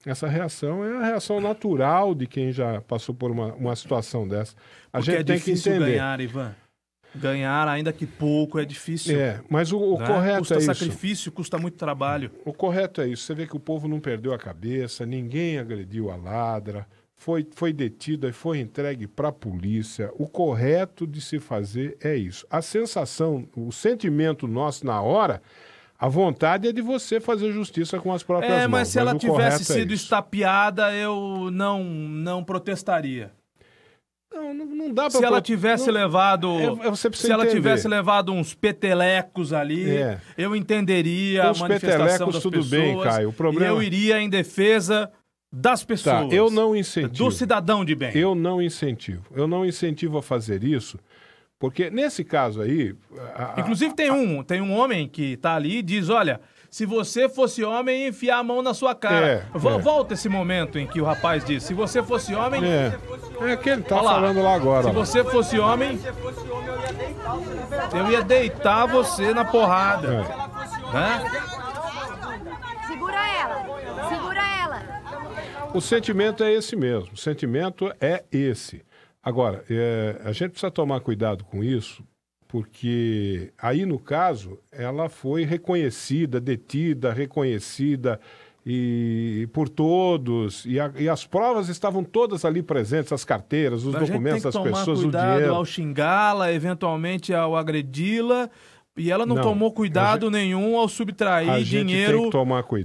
Essa reação é a reação natural de quem já passou por uma, uma situação dessa. A Porque gente é tem que entender. Ganhar, Ivan. Ganhar, ainda que pouco, é difícil. É, mas o, o né? correto custa é isso. Custa sacrifício, custa muito trabalho. O correto é isso. Você vê que o povo não perdeu a cabeça, ninguém agrediu a ladra, foi, foi detida e foi entregue para a polícia. O correto de se fazer é isso. A sensação, o sentimento nosso na hora a vontade é de você fazer justiça com as próprias é, mãos. É, mas se ela tivesse é sido é estapeada, eu não não protestaria. Não, não, não dá pra... Se ela tivesse não... levado... É, é, você precisa se ela tivesse levado uns petelecos ali, é. eu entenderia Os a manifestação das tudo pessoas. bem, Caio. O problema... eu iria em defesa das tá, pessoas. Tá, eu não incentivo. Do cidadão de bem. Eu não incentivo. Eu não incentivo a fazer isso, porque nesse caso aí... A, Inclusive tem a, um, tem um homem que está ali e diz, olha se você fosse homem enfiar a mão na sua cara. É, é. Volta esse momento em que o rapaz diz: se você fosse homem. É, é que ele tá lá. falando lá agora. Se né? você fosse homem. Eu ia deitar você na porrada. É. Né? Segura ela. Segura ela. O sentimento é esse mesmo. O sentimento é esse. Agora, é, a gente precisa tomar cuidado com isso, porque aí no caso ela foi reconhecida, detida, reconhecida e por todos e, a, e as provas estavam todas ali presentes, as carteiras, os a documentos, gente tem que as tomar pessoas, cuidado o dinheiro. Ao xingá-la, eventualmente ao agredi-la e ela não, não tomou cuidado gente, nenhum ao subtrair dinheiro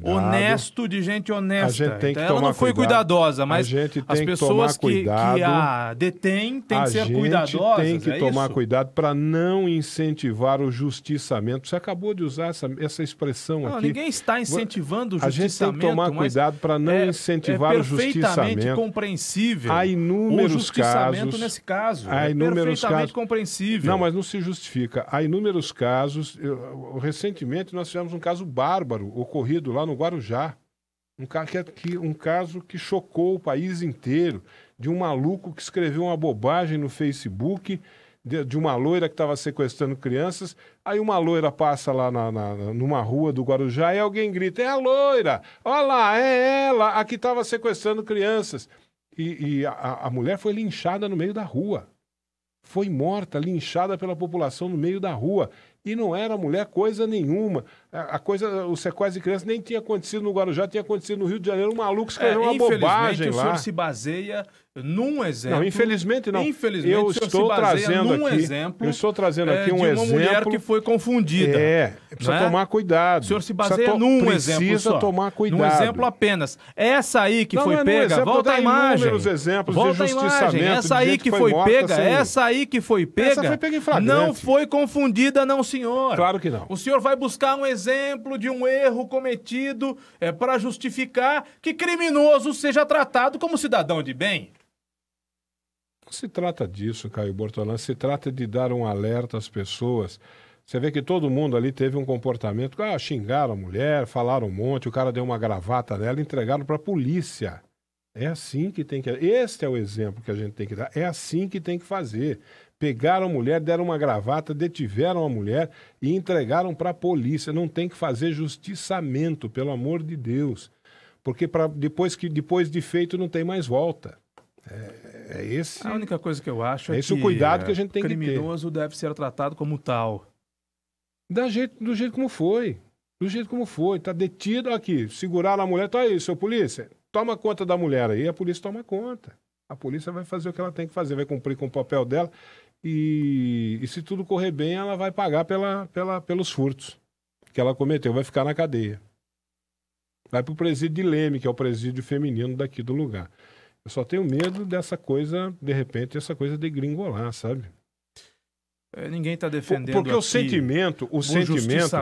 honesto de gente honesta. A gente tem então, ela tomar não foi cuidado. cuidadosa, mas as pessoas que, que, que, a detêm têm a que ser cuidadosas. tem é que é tomar isso? cuidado para não incentivar o justiçamento. Você acabou de usar essa, essa expressão não, aqui. Ninguém está incentivando o justiçamento. A gente tem que tomar cuidado para não é, é incentivar é o justiçamento. É perfeitamente compreensível. Há inúmeros o justiçamento casos, nesse caso. Há é inúmeros é perfeitamente casos. compreensível. Não, mas não se justifica. Há inúmeros casos casos. Eu, recentemente nós tivemos um caso bárbaro ocorrido lá no Guarujá. Um, é que, um caso que chocou o país inteiro, de um maluco que escreveu uma bobagem no Facebook de, de uma loira que estava sequestrando crianças. Aí uma loira passa lá na, na, numa rua do Guarujá e alguém grita: É a loira! Olha lá, é ela a que estava sequestrando crianças. E, e a, a mulher foi linchada no meio da rua foi morta, linchada pela população no meio da rua e não era mulher coisa nenhuma. A, coisa, o sequestro de criança nem tinha acontecido no Guarujá, tinha acontecido no Rio de Janeiro. É, o maluco escreveu é, uma bobagem lá. o senhor se baseia num exemplo. Não, infelizmente não. Infelizmente, eu estou trazendo aqui, exemplo. Eu estou trazendo é, aqui é, um de uma mulher que foi confundida. É, né? precisa né? tomar cuidado. O senhor se baseia to... num precisa exemplo Precisa tomar cuidado. Num exemplo apenas. Essa aí que não, foi não pega, exemplo, volta a imagem. exemplos volta de justiçamento. Essa aí que foi, pega, essa aí que foi pega, não foi confundida, não se senhor. Claro que não. O senhor vai buscar um exemplo de um erro cometido é, para justificar que criminoso seja tratado como cidadão de bem. Não se trata disso, Caio Bortolã. Se trata de dar um alerta às pessoas. Você vê que todo mundo ali teve um comportamento. Ah, xingaram a mulher, falaram um monte, o cara deu uma gravata nela, entregaram para a polícia. É assim que tem que. Este é o exemplo que a gente tem que dar. É assim que tem que fazer pegaram a mulher, deram uma gravata, detiveram a mulher e entregaram para a polícia. Não tem que fazer justiçamento, pelo amor de Deus. Porque pra, depois, que, depois de feito não tem mais volta. É, é esse. A única coisa que eu acho é, é esse que o cuidado que a gente tem que criminoso deve ser tratado como tal. Da jeito, do jeito como foi. Do jeito como foi. está detido aqui. Seguraram a mulher. está aí, seu polícia. Toma conta da mulher aí. A polícia toma conta. A polícia vai fazer o que ela tem que fazer, vai cumprir com o papel dela e, e, se tudo correr bem, ela vai pagar pela, pela, pelos furtos que ela cometeu, vai ficar na cadeia. Vai para o presídio de Leme, que é o presídio feminino daqui do lugar. Eu só tenho medo dessa coisa, de repente, essa coisa de gringolar, sabe? É, ninguém está defendendo. Porque aqui, o sentimento, o, sentimento.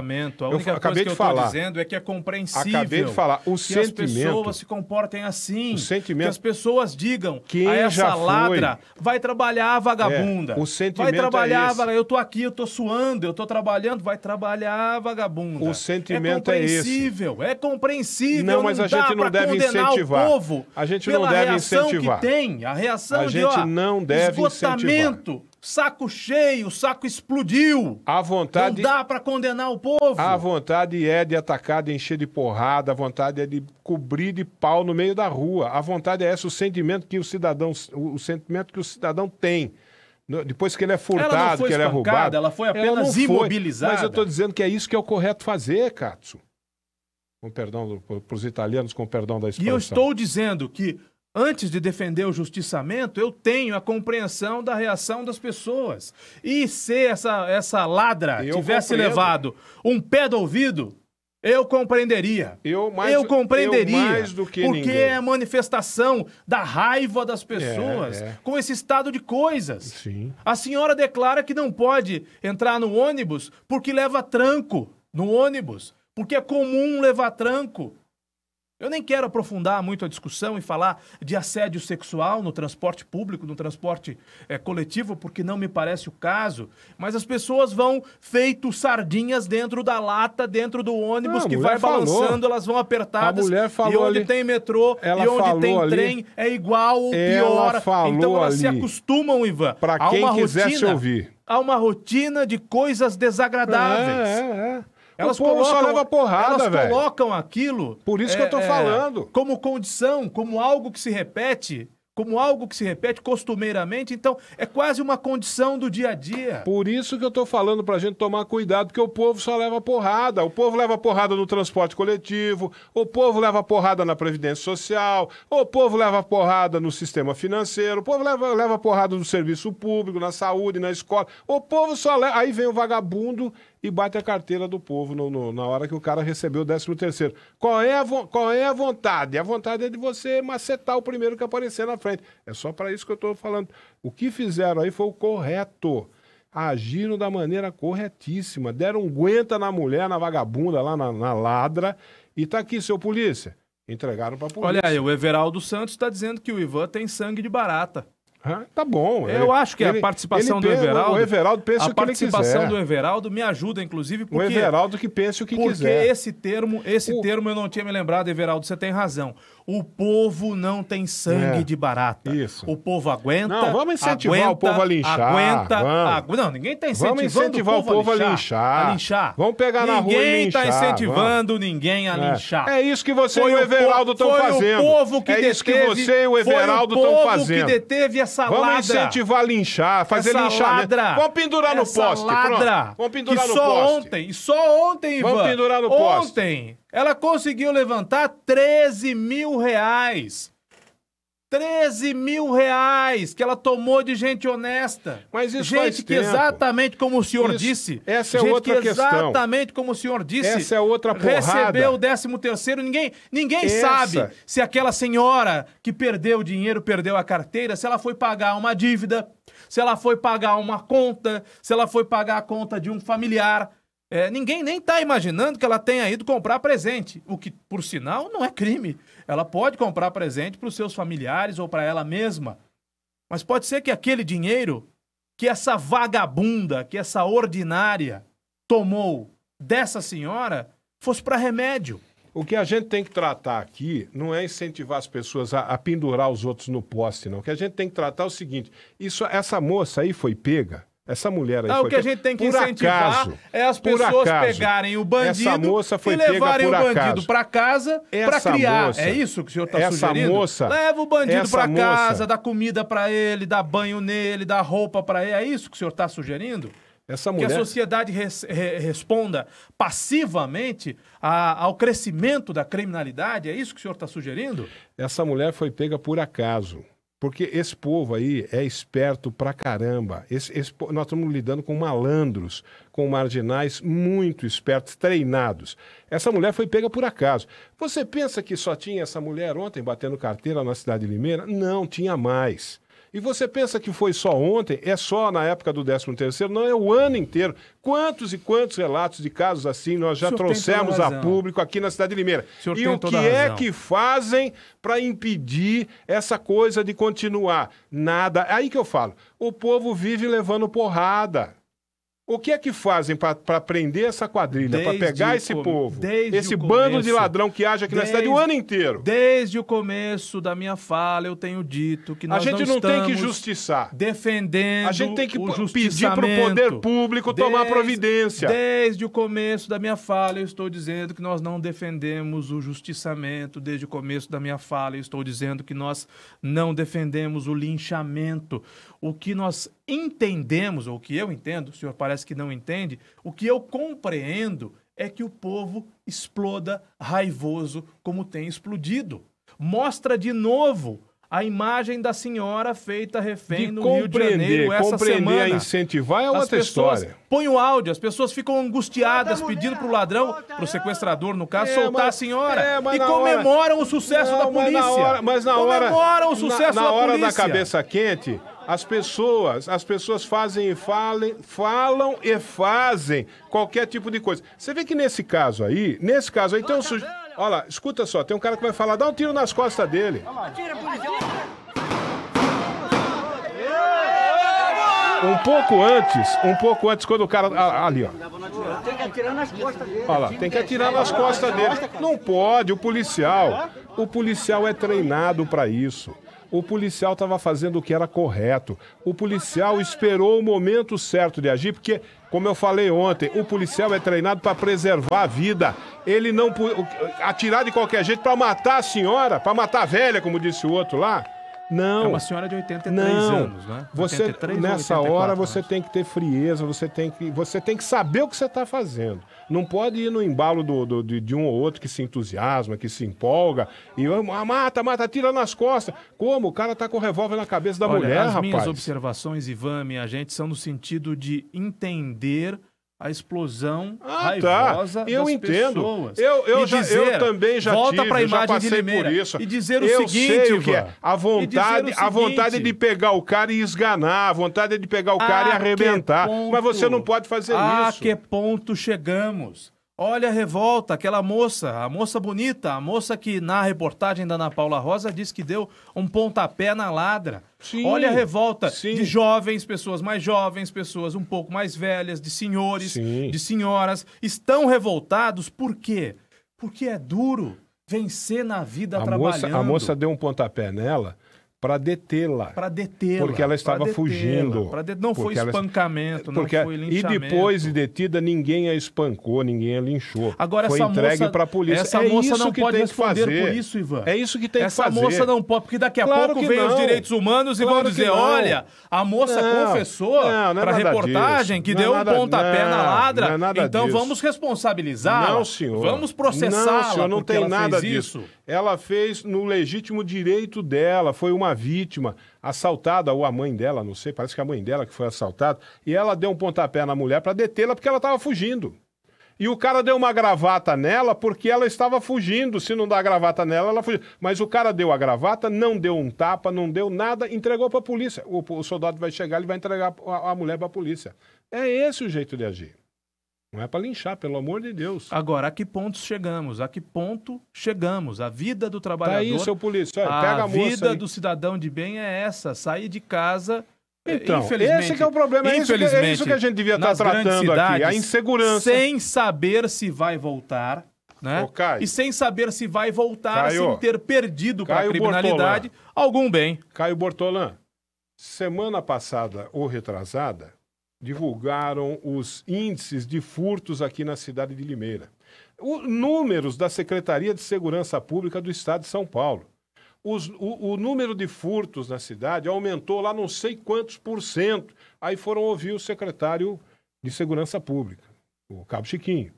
A única eu acabei que de eu falar, dizendo é que é compreensível. Acabei de falar. O que sentimento. as pessoas se comportem assim. O sentimento. Que as pessoas digam quem a ah, essa já ladra vai trabalhar é, vagabunda. É, o sentimento. Vai trabalhar, é eu tô aqui, eu tô suando, eu tô trabalhando, vai trabalhar vagabunda. O sentimento é, é esse. É compreensível. Não, mas não a gente não deve incentivar. O povo a gente não deve incentivar. Que tem, a reação a de, gente ó, não deve incentivar saco cheio, o saco explodiu. A vontade. Não dá para condenar o povo. A vontade é de atacar, de encher de porrada, a vontade é de cobrir de pau no meio da rua. A vontade é essa, o sentimento que o cidadão, o, sentimento que o cidadão tem. Depois que ele é furtado, que ele é roubado. Ela foi apenas ela imobilizada. Foi. Mas eu estou dizendo que é isso que é o correto fazer, Katsu. Com perdão para os italianos, com perdão da expressão. E eu estou dizendo que Antes de defender o justiçamento, eu tenho a compreensão da reação das pessoas. E se essa, essa ladra eu tivesse compreendo. levado um pé do ouvido, eu compreenderia. Eu, mais, eu compreenderia. Eu mais do que porque ninguém. é a manifestação da raiva das é, pessoas é, é. com esse estado de coisas. Sim. A senhora declara que não pode entrar no ônibus porque leva tranco no ônibus. Porque é comum levar tranco. Eu nem quero aprofundar muito a discussão e falar de assédio sexual no transporte público, no transporte é, coletivo, porque não me parece o caso. Mas as pessoas vão feito sardinhas dentro da lata, dentro do ônibus ah, que vai balançando, falou. elas vão apertadas. A mulher falou e onde ali, tem metrô e onde tem ali, trem é igual ou pior. Então elas ali, se acostumam, Ivan. Para quem quiser rotina, ouvir. Há uma rotina de coisas desagradáveis. É, é, é. Elas o povo colocam, só leva porrada, Elas colocam aquilo... Por isso é, que eu tô é, é, falando. Como condição, como algo que se repete como algo que se repete costumeiramente, então é quase uma condição do dia a dia. Por isso que eu estou falando para a gente tomar cuidado, porque o povo só leva porrada. O povo leva porrada no transporte coletivo, o povo leva porrada na previdência social, o povo leva porrada no sistema financeiro, o povo leva, leva porrada no serviço público, na saúde, na escola. O povo só leva. Aí vem o vagabundo e bate a carteira do povo no, no, na hora que o cara recebeu o 13 terceiro. Qual é, a, qual é a vontade? A vontade é de você macetar o primeiro que aparecer na frente. É só para isso que eu estou falando. O que fizeram aí foi o correto. Agiram da maneira corretíssima. Deram um guenta na mulher, na vagabunda, lá na, na ladra. E tá aqui, seu polícia. Entregaram para polícia. Olha aí, o Everaldo Santos está dizendo que o Ivan tem sangue de barata tá bom. Eu ele, acho que ele, a participação do Everaldo. O Everaldo pensa o que ele quiser. A participação do Everaldo me ajuda, inclusive, porque. O Everaldo que pensa o que porque quiser. Porque esse termo, esse o... termo eu não tinha me lembrado, Everaldo, você tem razão. O povo não tem sangue é, de barata. Isso. O povo aguenta. Não, vamos incentivar aguenta, o povo a linchar. Aguenta. Agu... Não, ninguém está incentivando vamos incentivar o povo, o povo a, linchar, a, linchar, Vamos pegar ninguém na rua e tá linchar. Ninguém está incentivando vamos. ninguém a é. linchar. É, é isso que você foi e o Everaldo estão fazendo. O povo que é deteve, que você e o Everaldo estão fazendo. que deteve essa vamos ladra. Vamos incentivar a linchar, fazer linchar. Vamos pendurar no poste. Ladra. Vamos pendurar que no só poste. Ontem, só ontem, Ivan. Vamos pendurar no poste. Ontem ela conseguiu levantar 13 mil reais. 13 mil reais que ela tomou de gente honesta. Mas isso gente que tempo. exatamente como o senhor isso, disse. Essa é gente outra que questão. Exatamente como o senhor disse. Essa é outra porrada. Recebeu o 13 terceiro. Ninguém, ninguém sabe se aquela senhora que perdeu o dinheiro, perdeu a carteira, se ela foi pagar uma dívida, se ela foi pagar uma conta, se ela foi pagar a conta de um familiar. É, ninguém nem está imaginando que ela tenha ido comprar presente, o que, por sinal, não é crime. Ela pode comprar presente para os seus familiares ou para ela mesma. Mas pode ser que aquele dinheiro que essa vagabunda, que essa ordinária tomou dessa senhora fosse para remédio. O que a gente tem que tratar aqui não é incentivar as pessoas a, a, pendurar os outros no poste, não. O que a gente tem que tratar é o seguinte: isso, essa moça aí foi pega essa mulher aí. Ah, o que a gente tem que incentivar acaso, é as pessoas acaso, pegarem o bandido e levarem o bandido para casa para criar. Moça, é isso que o senhor está essa sugerindo? Moça, Leva o bandido para casa, dá comida para ele, dá banho nele, dá roupa para ele. É isso que o senhor está sugerindo? Essa mulher... Que a sociedade res, re, responda passivamente a, ao crescimento da criminalidade? É isso que o senhor está sugerindo? Essa mulher foi pega por acaso. Porque esse povo aí é esperto pra caramba. Esse, esse, nós estamos lidando com malandros, com marginais muito espertos, treinados. Essa mulher foi pega por acaso. Você pensa que só tinha essa mulher ontem batendo carteira na cidade de Limeira? Não, tinha mais. E você pensa que foi só ontem, é só na época do 13 terceiro, não, é o ano inteiro. Quantos e quantos relatos de casos assim nós já trouxemos a público aqui na cidade de Limeira. E o que é que fazem para impedir essa coisa de continuar? Nada. Aí que eu falo, o povo vive levando porrada. O que é que fazem para prender essa quadrilha, para pegar esse com... povo, esse bando de ladrão que age aqui desde, na cidade o ano inteiro? Desde o começo da minha fala, eu tenho dito que nós a gente não, não tem que justiçar, defendendo, a gente tem que pedir para o poder público desde, tomar providência. Desde o começo da minha fala, eu estou dizendo que nós não defendemos o justiçamento. Desde o começo da minha fala, eu estou dizendo que nós não defendemos o linchamento o que nós entendemos, ou o que eu entendo, o senhor parece que não entende, o que eu compreendo é que o povo exploda raivoso como tem explodido. Mostra de novo a imagem da senhora feita refém de no Rio de Janeiro essa compreender semana. Compreender, incentivar é outra história. Põe o áudio, as pessoas ficam angustiadas pedindo pro ladrão, pro sequestrador no caso, é, soltar mas, a senhora é, e comemoram hora... o sucesso Não, da polícia. Mas na hora, mas na comemoram o sucesso na, na da polícia. Na hora da cabeça quente, as pessoas, as pessoas fazem e falem, falam e fazem qualquer tipo de coisa. Você vê que nesse caso aí, nesse caso aí tem um sujeito. Olha lá, escuta só, tem um cara que vai falar, dá um tiro nas costas dele. Um pouco antes, um pouco antes, quando o cara. Ah, ali, ó. Tem que atirar nas costas dele. Olha lá, tem que atirar nas costas dele. Não pode, o policial. O policial é treinado para isso. O policial estava fazendo o que era correto. O policial esperou o momento certo de agir, porque, como eu falei ontem, o policial é treinado para preservar a vida. Ele não. Atirar de qualquer jeito para matar a senhora, para matar a velha, como disse o outro lá. Não. É uma senhora de 83 não. anos, né? Você, 83 nessa hora você tem que ter frieza, você tem que, você tem que saber o que você está fazendo. Não pode ir no embalo do, do, de, de, um ou outro que se entusiasma, que se empolga e ah, mata, mata, tira nas costas. Como? O cara está com o revólver na cabeça da Olha, mulher, as rapaz. As minhas observações, Ivan, minha gente, são no sentido de entender a explosão ah, tá. raivosa tá. eu das entendo. pessoas. Eu, eu, dizer, já, eu também já volta tive, a imagem já passei de Limeira, por isso. E dizer o eu seguinte, o é. a vontade, seguinte, a vontade de pegar o cara e esganar, a vontade de pegar o cara e ah, arrebentar. Ponto, Mas você não pode fazer a ah, isso. A que ponto chegamos? Olha a revolta, aquela moça, a moça bonita, a moça que na reportagem da Ana Paula Rosa disse que deu um pontapé na ladra. Sim, Olha a revolta sim. de jovens, pessoas mais jovens, pessoas um pouco mais velhas, de senhores, sim. de senhoras. Estão revoltados por quê? Porque é duro vencer na vida a trabalhando. Moça, a moça deu um pontapé nela para detê-la. Para detê-la. Porque ela estava fugindo. De... Não foi espancamento, ela... porque... não foi linchamento. E depois de detida, ninguém a espancou, ninguém a linchou. Agora, foi essa entregue para a polícia. Essa é moça não pode responder por isso, Ivan. É isso que tem essa que fazer. Essa moça não pode, porque daqui a claro pouco vem não. os direitos humanos claro e vão dizer, olha, a moça não. confessou é para a reportagem disso. que é deu nada... um pontapé na é ladra, então disso. vamos responsabilizar. Não, senhor. Vamos processar. Não, senhor, não tem nada disso. Ela fez no legítimo direito dela, foi uma vítima assaltada, ou a mãe dela, não sei, parece que é a mãe dela que foi assaltada, e ela deu um pontapé na mulher para detê-la porque ela estava fugindo. E o cara deu uma gravata nela porque ela estava fugindo. Se não dá a gravata nela, ela fugiu. Mas o cara deu a gravata, não deu um tapa, não deu nada, entregou para a polícia. O, o, soldado vai chegar, e vai entregar a, a mulher para a polícia. É esse o jeito de agir. Não é para linchar, pelo amor de Deus. Agora, a que ponto chegamos? A que ponto chegamos? A vida do trabalhador. Tá aí, seu polícia. Olha, a, a vida do cidadão de bem é essa: sair de casa. Eh, então, esse que é o problema, é isso, que, é isso que a gente devia tá estar tratando cidades, aqui, a insegurança. Sem saber se vai voltar, né? Ô, e sem saber se vai voltar, Caio. sem ter perdido para a criminalidade Bortolan. algum bem. Caio Bortolan, semana passada ou retrasada, divulgaram os índices de furtos aqui na cidade de Limeira. O, números da Secretaria de Segurança Pública do Estado de São Paulo. Os, o, o, número de furtos na cidade aumentou lá não sei quantos por cento. Aí foram ouvir o secretário de Segurança Pública, o Cabo Chiquinho.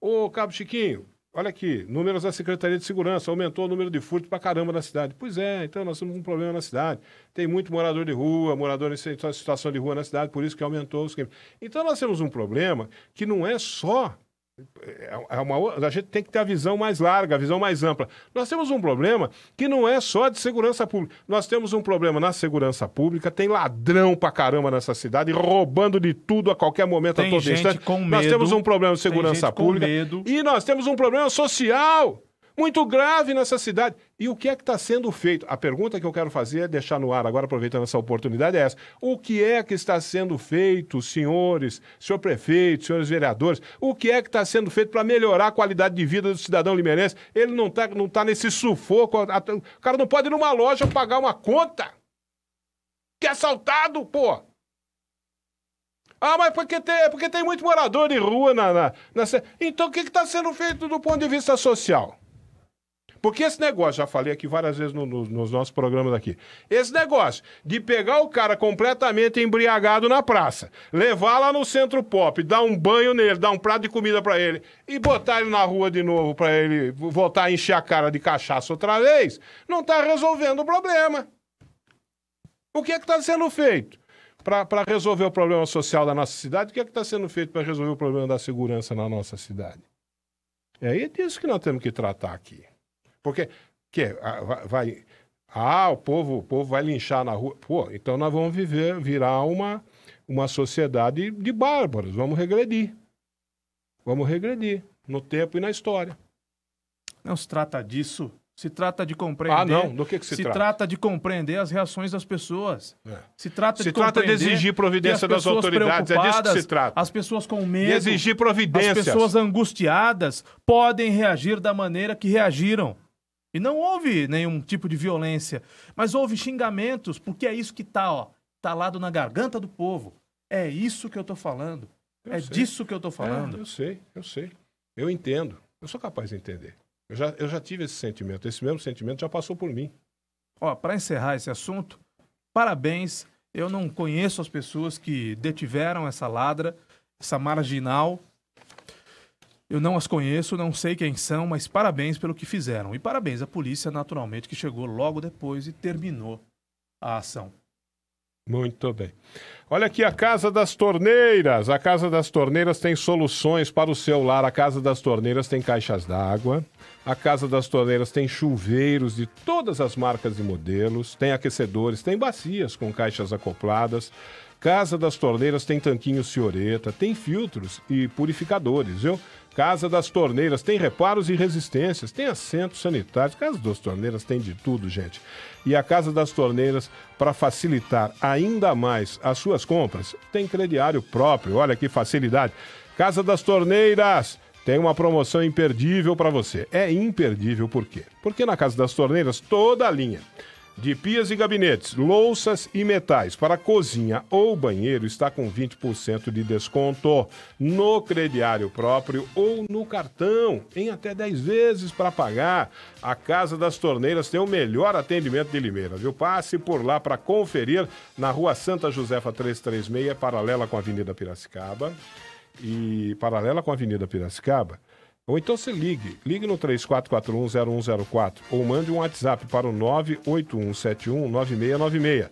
Ô, Cabo Chiquinho, Olha aqui, números da Secretaria de Segurança, aumentou o número de furto pra caramba na cidade. Pois é, então nós temos um problema na cidade. Tem muito morador de rua, morador em situação de rua na cidade, por isso que aumentou os crimes. Então nós temos um problema que não é só é, é uma, a gente tem que ter a visão mais larga, a visão mais ampla. Nós temos um problema que não é só de segurança pública. Nós temos um problema na segurança pública, tem ladrão pra caramba nessa cidade, roubando de tudo a qualquer momento, tem a todo instante. nós temos um problema de segurança pública. E nós temos um problema social muito grave nessa cidade. E o que é que está sendo feito? A pergunta que eu quero fazer, é deixar no ar agora, aproveitando essa oportunidade, é essa. O que é que está sendo feito, senhores, senhor prefeito, senhores vereadores? O que é que está sendo feito para melhorar a qualidade de vida do cidadão limerense? Ele não está não tá nesse sufoco. O cara não pode ir numa loja pagar uma conta. Que é assaltado, pô! Ah, mas porque tem, porque tem muito morador de rua na. na, na... Então o que está sendo feito do ponto de vista social? Porque esse negócio, já falei aqui várias vezes no, no, nos nossos programas aqui, esse negócio de pegar o cara completamente embriagado na praça, levar lá no centro pop, dar um banho nele, dar um prato de comida para ele e botar ele na rua de novo para ele voltar a encher a cara de cachaça outra vez, não tá resolvendo o problema. O que é que está sendo feito? para resolver o problema social da nossa cidade, o que é está sendo feito para resolver o problema da segurança na nossa cidade? É disso que nós temos que tratar aqui. Porque que, vai. Ah, o povo, o povo vai linchar na rua. Pô, então nós vamos viver, virar uma, uma sociedade de bárbaros. Vamos regredir. Vamos regredir no tempo e na história. Não se trata disso. Se trata de compreender. Ah, não. Do que, que se, se trata? Se trata de compreender as reações das pessoas. É. Se trata se de trata compreender. Se trata de exigir providência das autoridades. É disso que se trata. As pessoas com medo. exigir providência As pessoas angustiadas podem reagir da maneira que reagiram. E não houve nenhum tipo de violência, mas houve xingamentos, porque é isso que tá, ó, talado tá na garganta do povo. É isso que eu tô falando. Eu é sei. disso que eu tô é, falando. É, eu sei, eu sei. Eu entendo. Eu sou capaz de entender. Eu já, eu já tive esse sentimento. Esse mesmo sentimento já passou por mim. Ó, para encerrar esse assunto, parabéns. Eu não conheço as pessoas que detiveram essa ladra, essa marginal, eu não as conheço, não sei quem são, mas parabéns pelo que fizeram. E parabéns à polícia, naturalmente, que chegou logo depois e terminou a ação. Muito bem. Olha aqui a Casa das Torneiras. A Casa das Torneiras tem soluções para o seu lar. A Casa das Torneiras tem caixas d'água. A Casa das Torneiras tem chuveiros de todas as marcas e modelos. Tem aquecedores, tem bacias com caixas acopladas. Casa das Torneiras tem tanquinho Cioreta, tem filtros e purificadores, viu? Casa das Torneiras tem reparos e resistências, tem assentos sanitários. Casa das Torneiras tem de tudo, gente. E a Casa das Torneiras, para facilitar ainda mais as suas compras, tem crediário próprio. Olha que facilidade. Casa das Torneiras tem uma promoção imperdível para você. É imperdível por quê? Porque na Casa das Torneiras toda a linha de pias e gabinetes, louças e metais para cozinha ou banheiro está com 20% de desconto no crediário próprio ou no cartão, em até 10 vezes para pagar. A Casa das Torneiras tem o melhor atendimento de Limeira, viu? Passe por lá para conferir na Rua Santa Josefa 336, paralela com a Avenida Piracicaba. E paralela com a Avenida Piracicaba, ou então se ligue. Ligue no 34410104 ou mande um WhatsApp para o 981719696.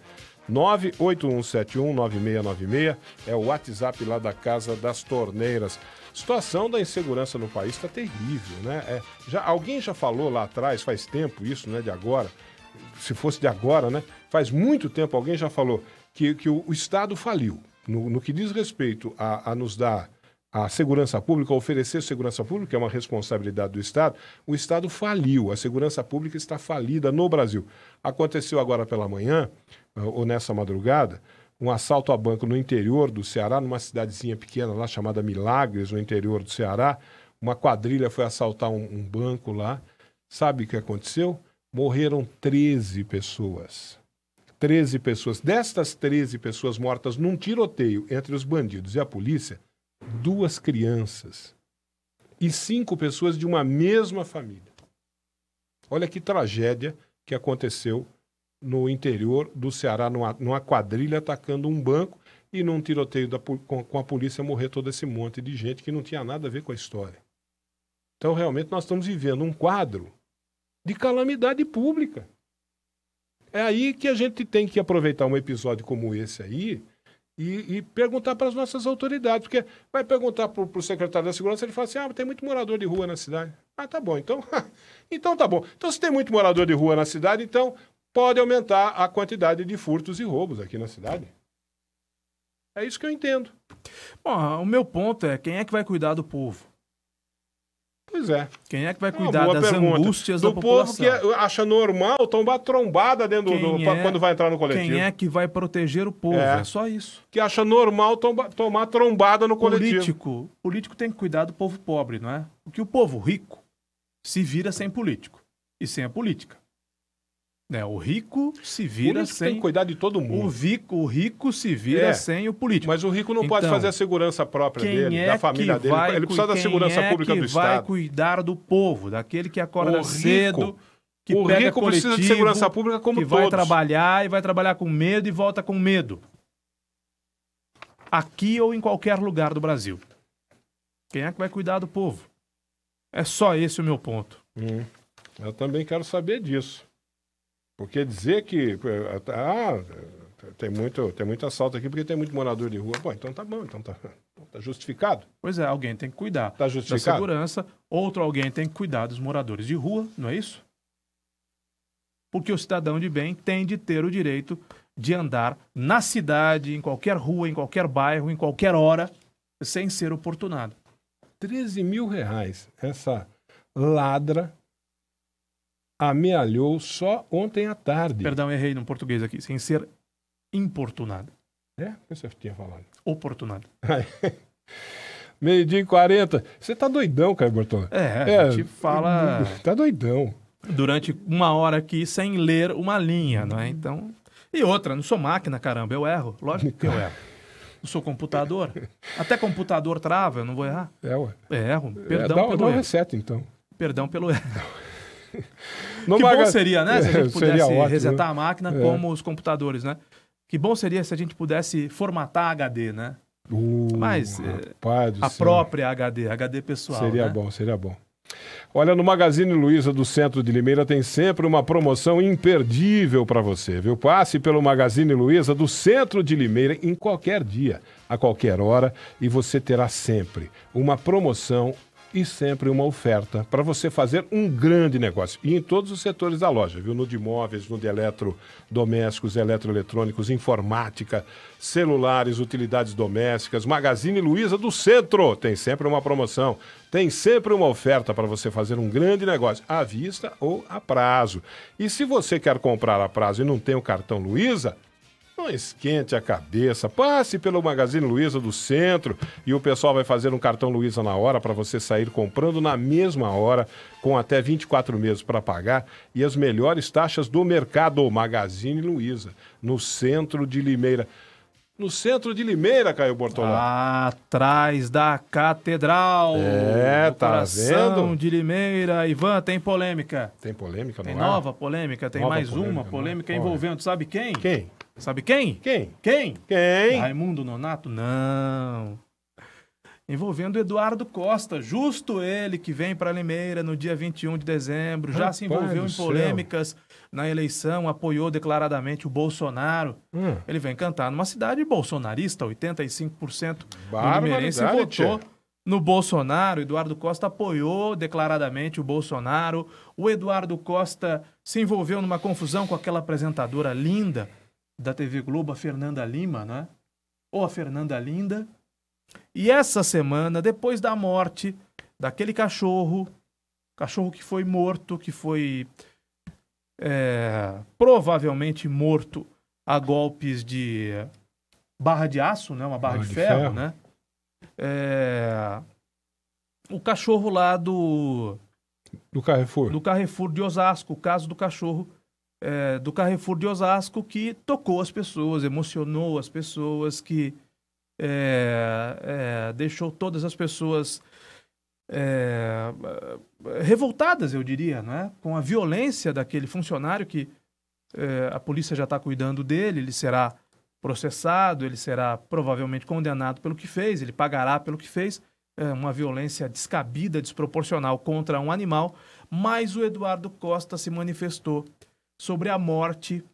981719696 é o WhatsApp lá da Casa das Torneiras. situação da insegurança no país está terrível, né? É, já, alguém já falou lá atrás, faz tempo isso, né? De agora, se fosse de agora, né? Faz muito tempo alguém já falou que, que o, o Estado faliu. No, no que diz respeito a, a nos dar a segurança pública, oferecer segurança pública, que é uma responsabilidade do Estado, o Estado faliu. A segurança pública está falida no Brasil. Aconteceu agora pela manhã, ah, ou nessa madrugada, um assalto a banco no interior do Ceará, numa cidadezinha pequena lá chamada Milagres, no interior do Ceará. Uma quadrilha foi assaltar um, um banco lá. Sabe o que aconteceu? Morreram 13 pessoas. 13 pessoas. Destas 13 pessoas mortas num tiroteio entre os bandidos e a polícia, duas crianças e cinco pessoas de uma mesma família. Olha que tragédia que aconteceu no interior do Ceará, numa, numa quadrilha atacando um banco e num tiroteio da, com, com a polícia morrer todo esse monte de gente que não tinha nada a ver com a história. Então, realmente, nós estamos vivendo um quadro de calamidade pública. É aí que a gente tem que aproveitar um episódio como esse aí e, e, perguntar para as nossas autoridades, porque vai perguntar para o secretário da Segurança, ele fala assim, ah, tem muito morador de rua na cidade. Ah, tá bom, então, então tá bom. Então, se tem muito morador de rua na cidade, então pode aumentar a quantidade de furtos e roubos aqui na cidade. É isso que eu entendo. Bom, o meu ponto é, quem é que vai cuidar do povo? Pois é. Quem é que vai é cuidar das pergunta. angústias do da população? Do povo que é, acha normal tomar trombada dentro do, do é, quando vai entrar no coletivo. Quem é que vai proteger o povo? É, é só isso. Que acha normal tomba, tomar trombada no coletivo. Político, político tem que cuidar do povo pobre, não é? Porque o povo rico se vira sem político e sem a política. É, o rico se vira sem. Tem que cuidar de todo mundo. O rico, o rico se vira é, sem o político. Mas o rico não então, pode fazer a segurança própria dele, é da família dele. Vai, ele precisa da segurança é pública do Estado. que vai cuidar do povo, daquele que acorda rico, cedo, que o pega rico coletivo, precisa de segurança pública como que todos. vai trabalhar e vai trabalhar com medo e volta com medo. Aqui ou em qualquer lugar do Brasil. Quem é que vai cuidar do povo? É só esse o meu ponto. Hum, eu também quero saber disso. Porque dizer que. Eh, ah, tá, tem muito, tem muito assalto aqui porque tem muito morador de rua. Bom, então tá bom, então tá, tá justificado. Pois é, alguém tem que cuidar tá justificado. da segurança, outro alguém tem que cuidar dos moradores de rua, não é isso? Porque o cidadão de bem tem de ter o direito de andar na cidade, em qualquer rua, em qualquer bairro, em qualquer hora, sem ser oportunado. 13 mil reais essa ladra amealhou só ontem à tarde. Perdão, errei no português aqui, sem ser importunado. É? o que você tinha falado. Oportunado. Meio-dia e 40. Você tá doidão, Caio Bortolã. É, é, a é, gente fala. Tá doidão. Durante uma hora aqui sem ler uma linha, não é? Então. E outra, não sou máquina, caramba, eu erro. Lógico que eu erro. Não sou computador. Até computador trava, eu não vou errar. É, ué. Erro. É, perdão é, dá, pelo dá um erro. reset, então. Perdão pelo erro. Não que bom seria, né? Se a gente pudesse ótimo, né? resetar né? a máquina é. como os computadores, né? Que bom seria se a gente pudesse formatar HD, né? Uh, Mas é, a própria HD, HD pessoal. Seria né? bom, seria bom. Olha, no Magazine Luiza do centro de Limeira tem sempre uma promoção imperdível para você, viu? Passe pelo Magazine Luiza do centro de Limeira em qualquer dia, a qualquer hora, e você terá sempre uma promoção e sempre uma oferta para você fazer um grande negócio. E em todos os setores da loja, viu? No de imóveis, no de eletrodomésticos, eletroeletrônicos, informática, celulares, utilidades domésticas, Magazine Luiza do Centro. Tem sempre uma promoção, tem sempre uma oferta para você fazer um grande negócio, à vista ou a prazo. E se você quer comprar a prazo e não tem o cartão Luiza, não esquente a cabeça. Passe pelo Magazine Luiza do centro e o pessoal vai fazer um cartão Luiza na hora para você sair comprando na mesma hora, com até 24 meses para pagar e as melhores taxas do mercado. Magazine Luiza, no centro de Limeira. No centro de Limeira, Caio Bortolão. Atrás da Catedral. É, tá vendo? de Limeira. Ivan, tem polêmica. Tem polêmica, não Tem ar? É? nova polêmica, tem nova mais polêmica, uma polêmica é? envolvendo, sabe quem? Quem? Sabe quem? Quem? Quem? Quem? Raimundo Nonato? Não. Envolvendo Eduardo Costa, justo ele que vem para Limeira no dia 21 de dezembro, já Rapaz se envolveu em polêmicas céu. na eleição, apoiou declaradamente o Bolsonaro. Hum. Ele vem cantar numa cidade bolsonarista, 85% do limeirense votou tchê. no Bolsonaro. Eduardo Costa apoiou declaradamente o Bolsonaro. O Eduardo Costa se envolveu numa confusão com aquela apresentadora linda da TV Globo, a Fernanda Lima, né? Ou a Fernanda Linda. E essa semana, depois da morte daquele cachorro, cachorro que foi morto, que foi é, provavelmente morto a golpes de barra de aço, né? Uma barra, barra de, ferro, ferro, né? É, o cachorro lá do do Carrefour. Do Carrefour de Osasco, o caso do cachorro é, do Carrefour de Osasco que tocou as pessoas, emocionou as pessoas, que é, é, deixou todas as pessoas é, revoltadas, eu diria, né? com a violência daquele funcionário que é, a polícia já está cuidando dele, ele será processado, ele será provavelmente condenado pelo que fez, ele pagará pelo que fez é uma violência descabida, desproporcional contra um animal, mas o Eduardo Costa se manifestou sobre a morte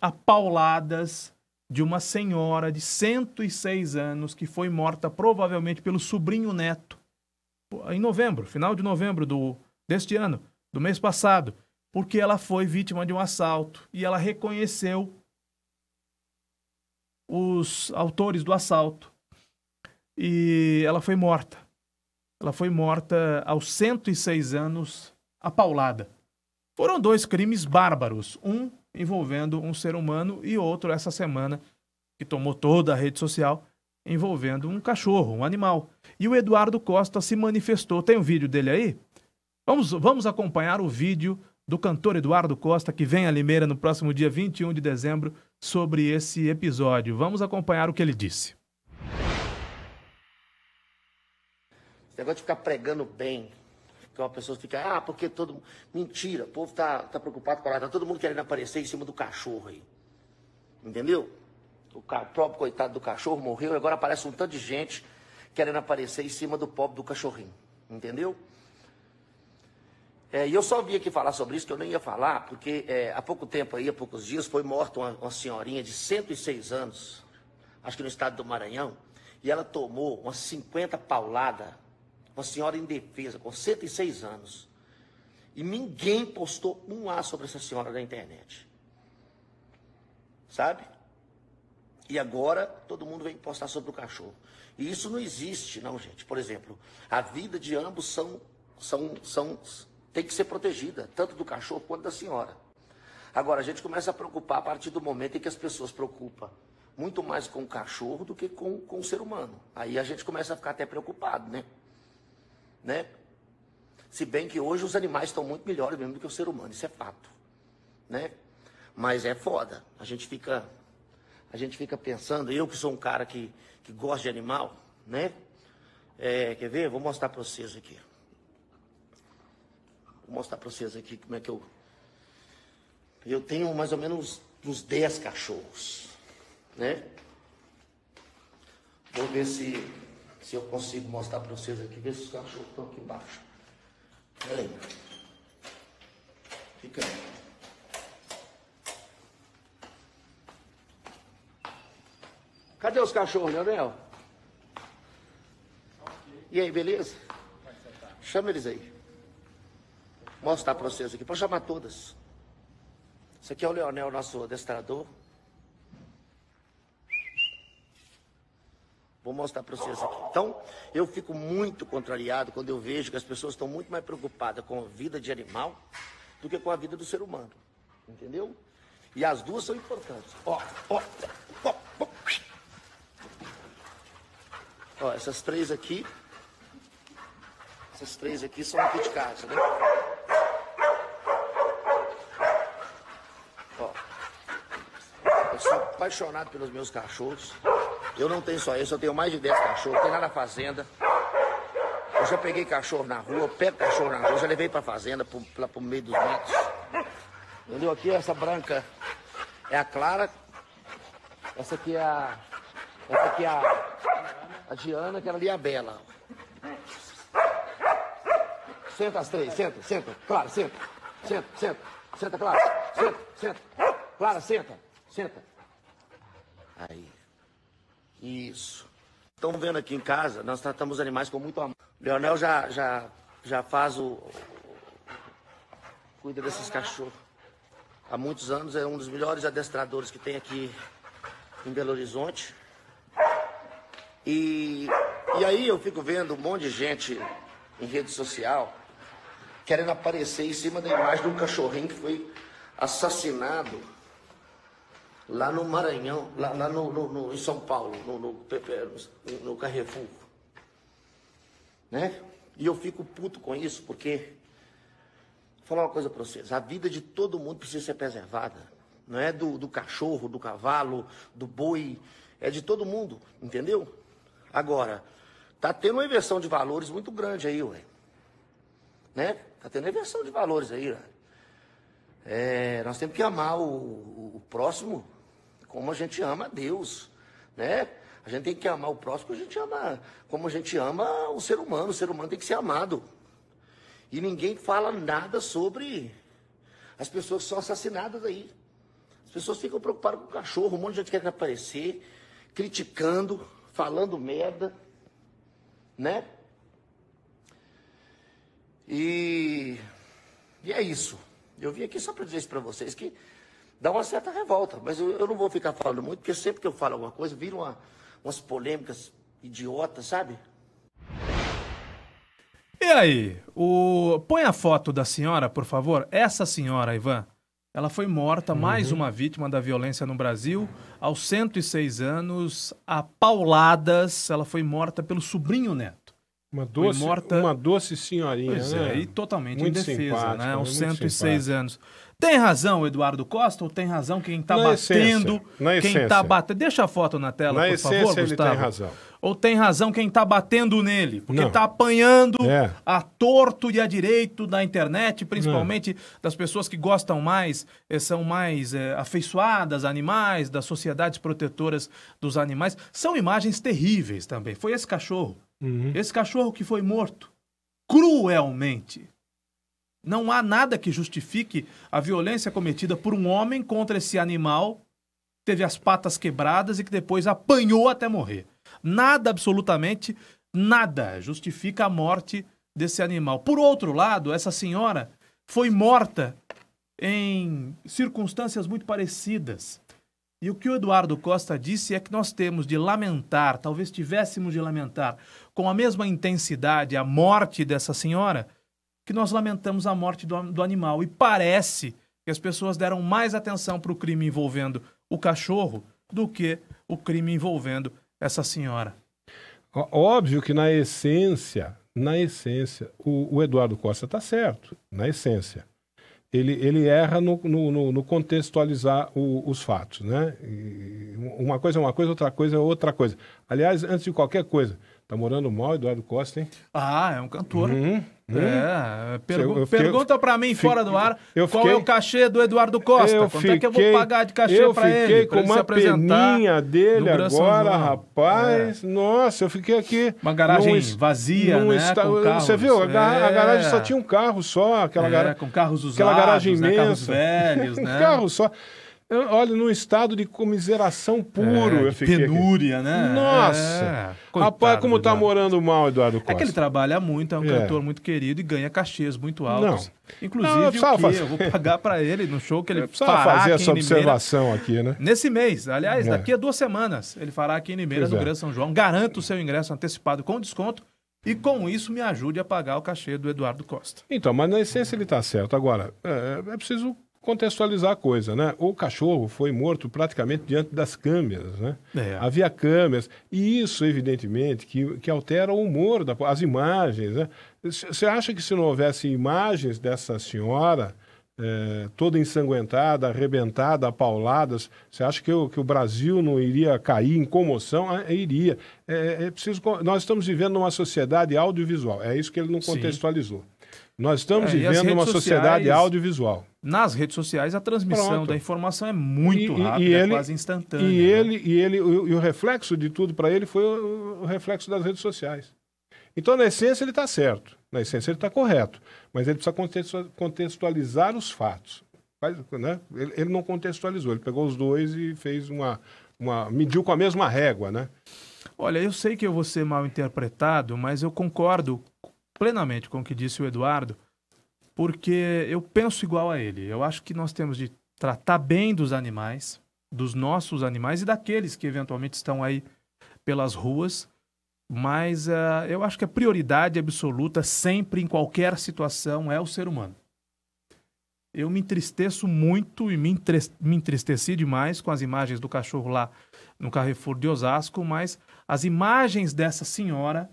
a pauladas de uma senhora de 106 anos que foi morta provavelmente pelo sobrinho neto em novembro, final de novembro do deste ano, do mês passado, porque ela foi vítima de um assalto e ela reconheceu os autores do assalto e ela foi morta. Ela foi morta aos 106 anos, apaulada. Foram dois crimes bárbaros, um envolvendo um ser humano e outro essa semana que tomou toda a rede social envolvendo um cachorro, um animal. E o Eduardo Costa se manifestou. Tem um vídeo dele aí? Vamos, vamos acompanhar o vídeo do cantor Eduardo Costa que vem a Limeira no próximo dia 21 de dezembro sobre esse episódio. Vamos acompanhar o que ele disse. Esse negócio de ficar pregando bem, que então uma pessoa fica, ah, porque todo mundo. Mentira, o povo tá, tá preocupado com a tá todo mundo querendo aparecer em cima do cachorro aí. Entendeu? O próprio coitado do cachorro morreu e agora aparece um tanto de gente querendo aparecer em cima do pobre do cachorrinho. Entendeu? É, e eu só vim aqui falar sobre isso, que eu nem ia falar, porque é, há pouco tempo aí, há poucos dias, foi morta uma, uma senhorinha de 106 anos, acho que no estado do Maranhão, e ela tomou umas 50 pauladas uma senhora indefesa, com 106 anos. E ninguém postou um A sobre essa senhora na internet. Sabe? E agora todo mundo vem postar sobre o cachorro. E isso não existe, não, gente. Por exemplo, a vida de ambos são, são, são, tem que ser protegida, tanto do cachorro quanto da senhora. Agora, a gente começa a preocupar a partir do momento em que as pessoas preocupam muito mais com o cachorro do que com, com o ser humano. Aí a gente começa a ficar até preocupado, né? né? Se bem que hoje os animais estão muito melhores mesmo do que o ser humano, isso é fato, né? Mas é foda. A gente fica a gente fica pensando, eu que sou um cara que, que gosta de animal, né? É, quer ver? Vou mostrar para vocês aqui. Vou mostrar para vocês aqui como é que eu eu tenho mais ou menos uns 10 cachorros, né? Vou ver se se eu consigo mostrar para vocês aqui, ver se os cachorros estão aqui embaixo. Pera aí. Fica aí. Cadê os cachorros, Leonel? E aí, beleza? Chama eles aí. Mostrar para vocês aqui. Para chamar todas. Esse aqui é o Leonel, nosso adestrador. Vou mostrar para vocês aqui. Então, eu fico muito contrariado quando eu vejo que as pessoas estão muito mais preocupadas com a vida de animal do que com a vida do ser humano. Entendeu? E as duas são importantes. Ó, ó, ó, ó. ó essas três aqui. Essas três aqui são aqui de casa, né? Ó. Eu sou apaixonado pelos meus cachorros. Eu não tenho só esse, eu tenho mais de 10 cachorros, tem lá na fazenda. Eu já peguei cachorro na rua, pego cachorro na rua, já levei pra fazenda, pro, pra, pro meio dos matos. Entendeu? Aqui é essa branca é a Clara. Essa aqui é a. Essa aqui é a. A Diana, aquela ali é a Bela. Senta as três, senta, senta. Clara, senta. Senta, senta. Senta, Clara. Senta, senta. Clara, senta. Senta. Aí. Isso. Estão vendo aqui em casa, nós tratamos animais com muito amor. O Leonel já, já, já faz o. cuida desses cachorros. Há muitos anos é um dos melhores adestradores que tem aqui em Belo Horizonte. E, e aí eu fico vendo um monte de gente em rede social querendo aparecer em cima da imagem de um cachorrinho que foi assassinado lá no Maranhão, lá, lá no, no, no, em São Paulo, no, no, no Carrefour. Né? E eu fico puto com isso, porque. Vou falar uma coisa para vocês: a vida de todo mundo precisa ser preservada. Não é do, do cachorro, do cavalo, do boi. É de todo mundo, entendeu? Agora, tá tendo uma inversão de valores muito grande aí, ué. Né? Tá tendo uma inversão de valores aí, ué. É, nós temos que amar o, o, o próximo como a gente ama a Deus, né? A gente tem que amar o próximo, a gente ama, como a gente ama o ser humano, o ser humano tem que ser amado. E ninguém fala nada sobre as pessoas que são assassinadas aí. As pessoas ficam preocupadas com o cachorro, um monte de gente quer aparecer, criticando, falando merda, né? E, e é isso. Eu vim aqui só para dizer isso para vocês que dá uma certa revolta. Mas eu, eu, não vou ficar falando muito, porque sempre que eu falo alguma coisa, vira uma, umas polêmicas idiotas, sabe? E aí, o... põe a foto da senhora, por favor. Essa senhora, Ivan, ela foi morta, uhum. mais uma vítima da violência no Brasil, aos 106 anos, a pauladas. Ela foi morta pelo sobrinho neto. Uma doce, morta... uma doce senhorinha, pois né? É, e totalmente muito indefesa, né? né? Aos 106 simpática. anos. Tem razão Eduardo Costa ou tem razão quem está batendo? Tá essência, quem está batendo? Deixa a foto na tela, na por essência, favor, Gustavo. Tem razão. Ou tem razão quem está batendo nele? Porque está apanhando é. a torto e a direito da internet, principalmente Não. É. das pessoas que gostam mais, eh, são mais é, afeiçoadas a animais, das sociedades protetoras dos animais. São imagens terríveis também. Foi esse cachorro. Uhum. Esse cachorro que foi morto cruelmente. Não há nada que justifique a violência cometida por um homem contra esse animal que teve as patas quebradas e que depois apanhou até morrer. Nada, absolutamente nada, justifica a morte desse animal. Por outro lado, essa senhora foi morta em circunstâncias muito parecidas. E o que o Eduardo Costa disse é que nós temos de lamentar, talvez tivéssemos de lamentar com a mesma intensidade a morte dessa senhora que nós lamentamos a morte do, do animal. E parece que as pessoas deram mais atenção para o crime envolvendo o cachorro do que o crime envolvendo essa senhora. Óbvio que na essência, na essência, o, o Eduardo Costa está certo, na essência. Ele, ele erra no, no, no contextualizar o, os fatos, né? E uma coisa é uma coisa, outra coisa é outra coisa. Aliás, antes de qualquer coisa, Tá morando mal, Eduardo Costa, hein? Ah, é um cantor. Uhum, É, uhum. é pergu eu, eu fiquei, pergunta para mim fiquei, fora do ar eu fiquei, qual é o cachê do Eduardo Costa. Eu Quanto fiquei, é que eu vou pagar de cachê para ele? Eu fiquei com ele uma peninha dele agora, rapaz. É. Nossa, eu fiquei aqui. Uma garagem num, vazia, num né? Carros, você viu? A, é. a, garagem só tinha um carro só. Aquela, é, gar... com carros usados, aquela garagem imensa. Né? Carros velhos, né? um carro só. Eu, olha, num estado de comiseração puro. É, eu fiquei penúria, aqui. né? Nossa! É, rapaz, como tá morando mal, Eduardo Costa. É que ele trabalha muito, é um é. cantor muito querido e ganha cachês muito altos. Não. Inclusive, Não, eu, o fazer... eu vou pagar para ele no show que ele fará fazer essa observação aqui, né? Nesse mês, aliás, é. daqui a duas semanas, ele fará aqui em Limeira, pois no é. Grande São João. Garanto o seu ingresso antecipado com desconto. E com isso me ajude a pagar o cachê do Eduardo Costa. Então, mas na essência ele está certo. Agora, é, é preciso contextualizar a coisa, né? O cachorro foi morto praticamente diante das câmeras, né? É. Havia câmeras e isso, evidentemente, que, que altera o humor, da, as imagens, né? Você acha que se não houvesse imagens dessa senhora é, toda ensanguentada, arrebentada, apauladas, você acha que, o que o Brasil não iria cair em comoção? Ah, é, iria. É, é preciso, nós estamos vivendo numa sociedade audiovisual, é isso que ele não contextualizou. Sim. Nós estamos é, vivendo numa sociedade sociais... audiovisual. Nas redes sociais, a transmissão Pronto. da informação é muito e, rápida, e é ele, é quase instantânea. E né? ele, e ele o, e o reflexo de tudo para ele foi o, o, reflexo das redes sociais. Então, na essência, ele está certo. Na essência, ele está correto. Mas ele precisa contextualizar os fatos. Mas, né? ele, ele não contextualizou. Ele pegou os dois e fez uma, uma... Mediu com a mesma régua, né? Olha, eu sei que eu vou ser mal interpretado, mas eu concordo plenamente com o que disse o Eduardo porque eu penso igual a ele. Eu acho que nós temos de tratar bem dos animais, dos nossos animais e daqueles que eventualmente estão aí pelas ruas. Mas uh, eu acho que a prioridade absoluta, sempre, em qualquer situação, é o ser humano. Eu me entristeço muito e me, me entristeci demais com as imagens do cachorro lá no Carrefour de Osasco, mas as imagens dessa senhora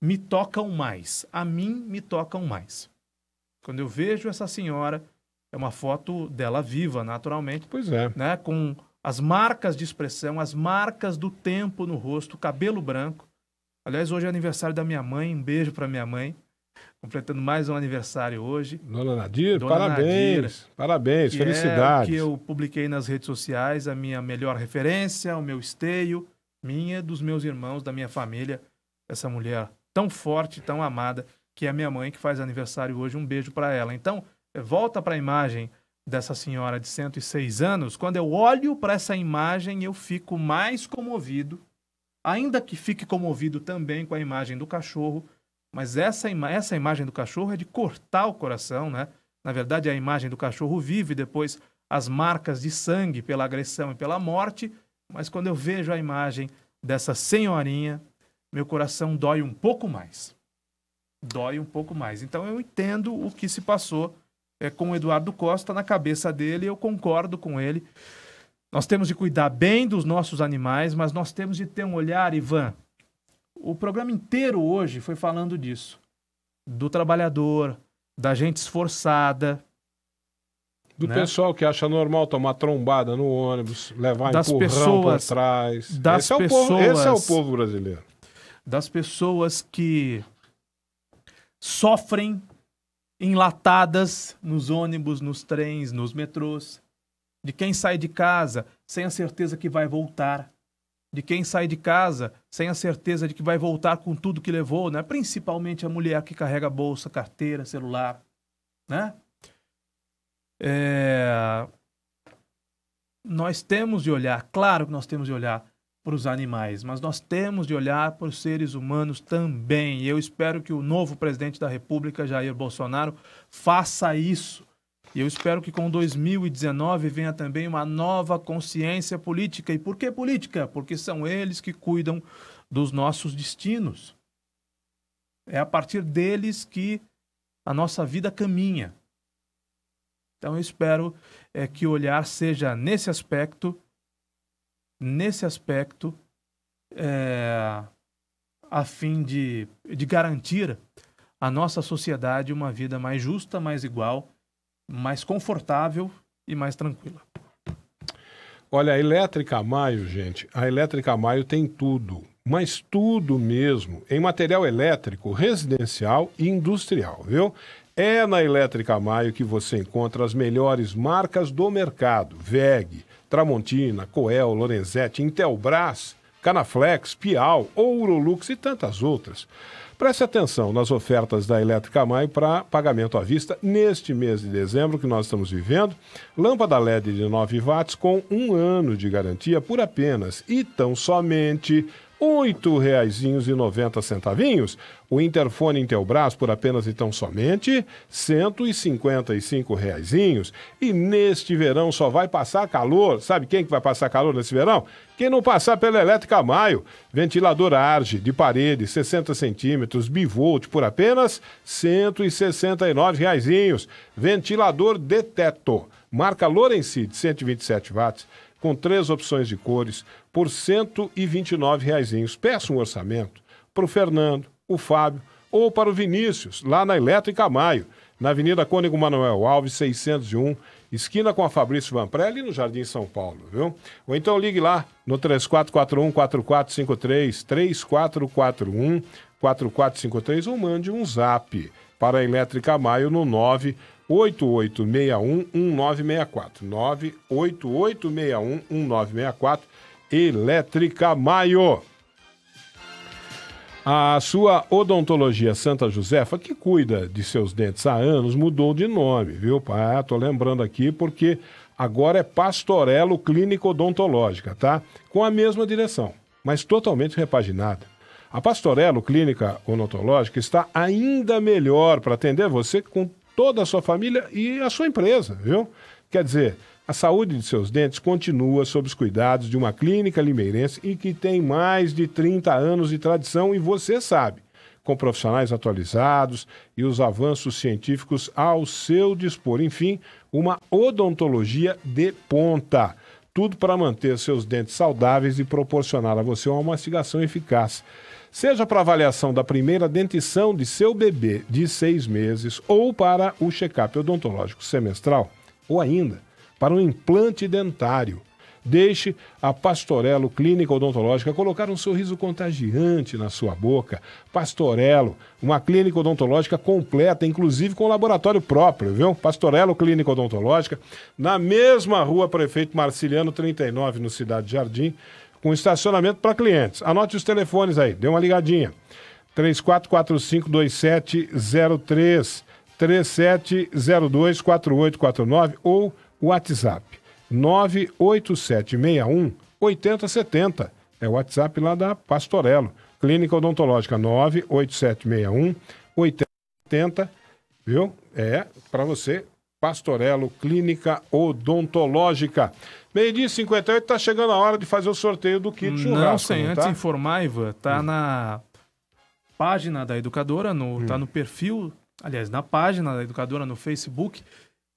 me tocam mais. A mim, me tocam mais. Quando eu vejo essa senhora, é uma foto dela viva, naturalmente. Pois é. Né? Com as marcas de expressão, as marcas do tempo no rosto, cabelo branco. Aliás, hoje é aniversário da minha mãe, um beijo para minha mãe, completando mais um aniversário hoje. Dona Nadir, Dona parabéns, parabéns, é felicidades. É que eu publiquei nas redes sociais a minha melhor referência, o meu esteio, minha, dos meus irmãos, da minha família, essa mulher tão forte, tão amada que é minha mãe, que faz aniversário hoje. Um beijo para ela. Então, volta para a imagem dessa senhora de 106 anos. Quando eu olho para essa imagem, eu fico mais comovido, ainda que fique comovido também com a imagem do cachorro. Mas essa, ima essa imagem do cachorro é de cortar o coração, né? Na verdade, a imagem do cachorro vive depois as marcas de sangue pela agressão e pela morte, mas quando eu vejo a imagem dessa senhorinha, meu coração dói um pouco mais dói um pouco mais. Então eu entendo o que se passou é, com o Eduardo Costa na cabeça dele, eu concordo com ele. Nós temos de cuidar bem dos nossos animais, mas nós temos de ter um olhar, Ivan. O programa inteiro hoje foi falando disso. Do trabalhador, da gente esforçada, do né? pessoal que acha normal tomar trombada no ônibus, levar das empurrão pessoas, por trás. Das esse, pessoas, é o povo, esse é o povo brasileiro. Das pessoas que sofrem enlatadas nos ônibus, nos trens, nos metrôs, de quem sai de casa sem a certeza que vai voltar, de quem sai de casa sem a certeza de que vai voltar com tudo que levou, né? Principalmente a mulher que carrega bolsa, carteira, celular, né? É... Nós temos de olhar, claro que nós temos de olhar para os animais, mas nós temos de olhar para os seres humanos também. E eu espero que o novo presidente da República, Jair Bolsonaro, faça isso. E eu espero que com 2019 venha também uma nova consciência política. E por que política? Porque são eles que cuidam dos nossos destinos. É a partir deles que a nossa vida caminha. Então eu espero é, que o olhar seja nesse aspecto nesse aspecto, é, a fim de, de garantir à nossa sociedade uma vida mais justa, mais igual, mais confortável e mais tranquila. Olha, a Elétrica Maio, gente, a Elétrica Maio tem tudo, mas tudo mesmo, em material elétrico, residencial e industrial, viu? É na Elétrica Maio que você encontra as melhores marcas do mercado: VEG, Tramontina, Coel, Lorenzetti, Intelbras, Canaflex, Pial, Ourolux e tantas outras. Preste atenção nas ofertas da Elétrica Mai para pagamento à vista neste mês de dezembro que nós estamos vivendo. Lâmpada LED de 9 watts com um ano de garantia por apenas e tão somente R$ 8,90. O interfone Intelbras por apenas então, e somente R$ 155,00. E neste verão só vai passar calor. Sabe quem que vai passar calor nesse verão? Quem não passar pela Elétrica Maio. Ventilador Arge de parede 60 centímetros, bivolt por apenas R$ 169,00. Ventilador Deteto, marca Lorenzi de 127 watts com três opções de cores, por R$ 129,00. Reaisinhos. Peça um orçamento para o Fernando, o Fábio ou para o Vinícius, lá na Elétrica Maio, na Avenida Cônigo Manuel Alves, 601, esquina com a Fabrício ali no Jardim São Paulo, viu? Ou então ligue lá no 3441-4453, 3441-4453 ou mande um zap para a Elétrica Maio no 9 98861-1964. 98861-1964. Elétrica Maio. A sua odontologia Santa Josefa, que cuida de seus dentes há anos, mudou de nome, viu, pai? Ah, tô lembrando aqui porque agora é Pastorelo Clínica Odontológica, tá? Com a mesma direção, mas totalmente repaginada. A Pastorelo Clínica Odontológica está ainda melhor para atender você com toda a sua família e a sua empresa, viu? Quer dizer, a saúde de seus dentes continua sob os cuidados de uma clínica limeirense e que tem mais de 30 anos de tradição e você sabe, com profissionais atualizados e os avanços científicos ao seu dispor. Enfim, uma odontologia de ponta. Tudo para manter seus dentes saudáveis e proporcionar a você uma mastigação eficaz seja para avaliação da primeira dentição de seu bebê de seis meses ou para o check-up odontológico semestral, ou ainda para um implante dentário. Deixe a Pastorelo Clínica Odontológica colocar um sorriso contagiante na sua boca. Pastorelo, uma clínica odontológica completa, inclusive com laboratório próprio, viu? Pastorelo Clínica Odontológica, na mesma rua Prefeito Marciliano 39, no Cidade Jardim com estacionamento para clientes. Anote os telefones aí, dê uma ligadinha. 3445-2703, 3702-4849 ou WhatsApp 98761 8070. É o WhatsApp lá da Pastorello. Clínica Odontológica 98761 8070, viu? É para você, Pastorello Clínica Odontológica. Meio-dia 58, está chegando a hora de fazer o sorteio do kit churrasco. Não, sem né, antes tá? informar, Ivan, tá hum. na página da educadora, no, hum. tá no perfil, aliás, na página da educadora no Facebook,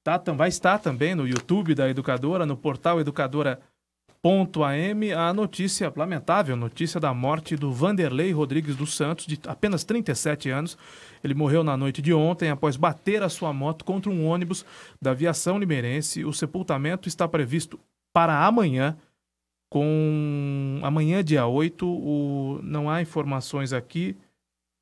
tá, vai estar também no YouTube da educadora, no portal educadora.am, a notícia lamentável, notícia da morte do Vanderlei Rodrigues dos Santos, de apenas 37 anos. Ele morreu na noite de ontem após bater a sua moto contra um ônibus da aviação limeirense. O sepultamento está previsto para amanhã, com amanhã, dia 8, o, não há informações aqui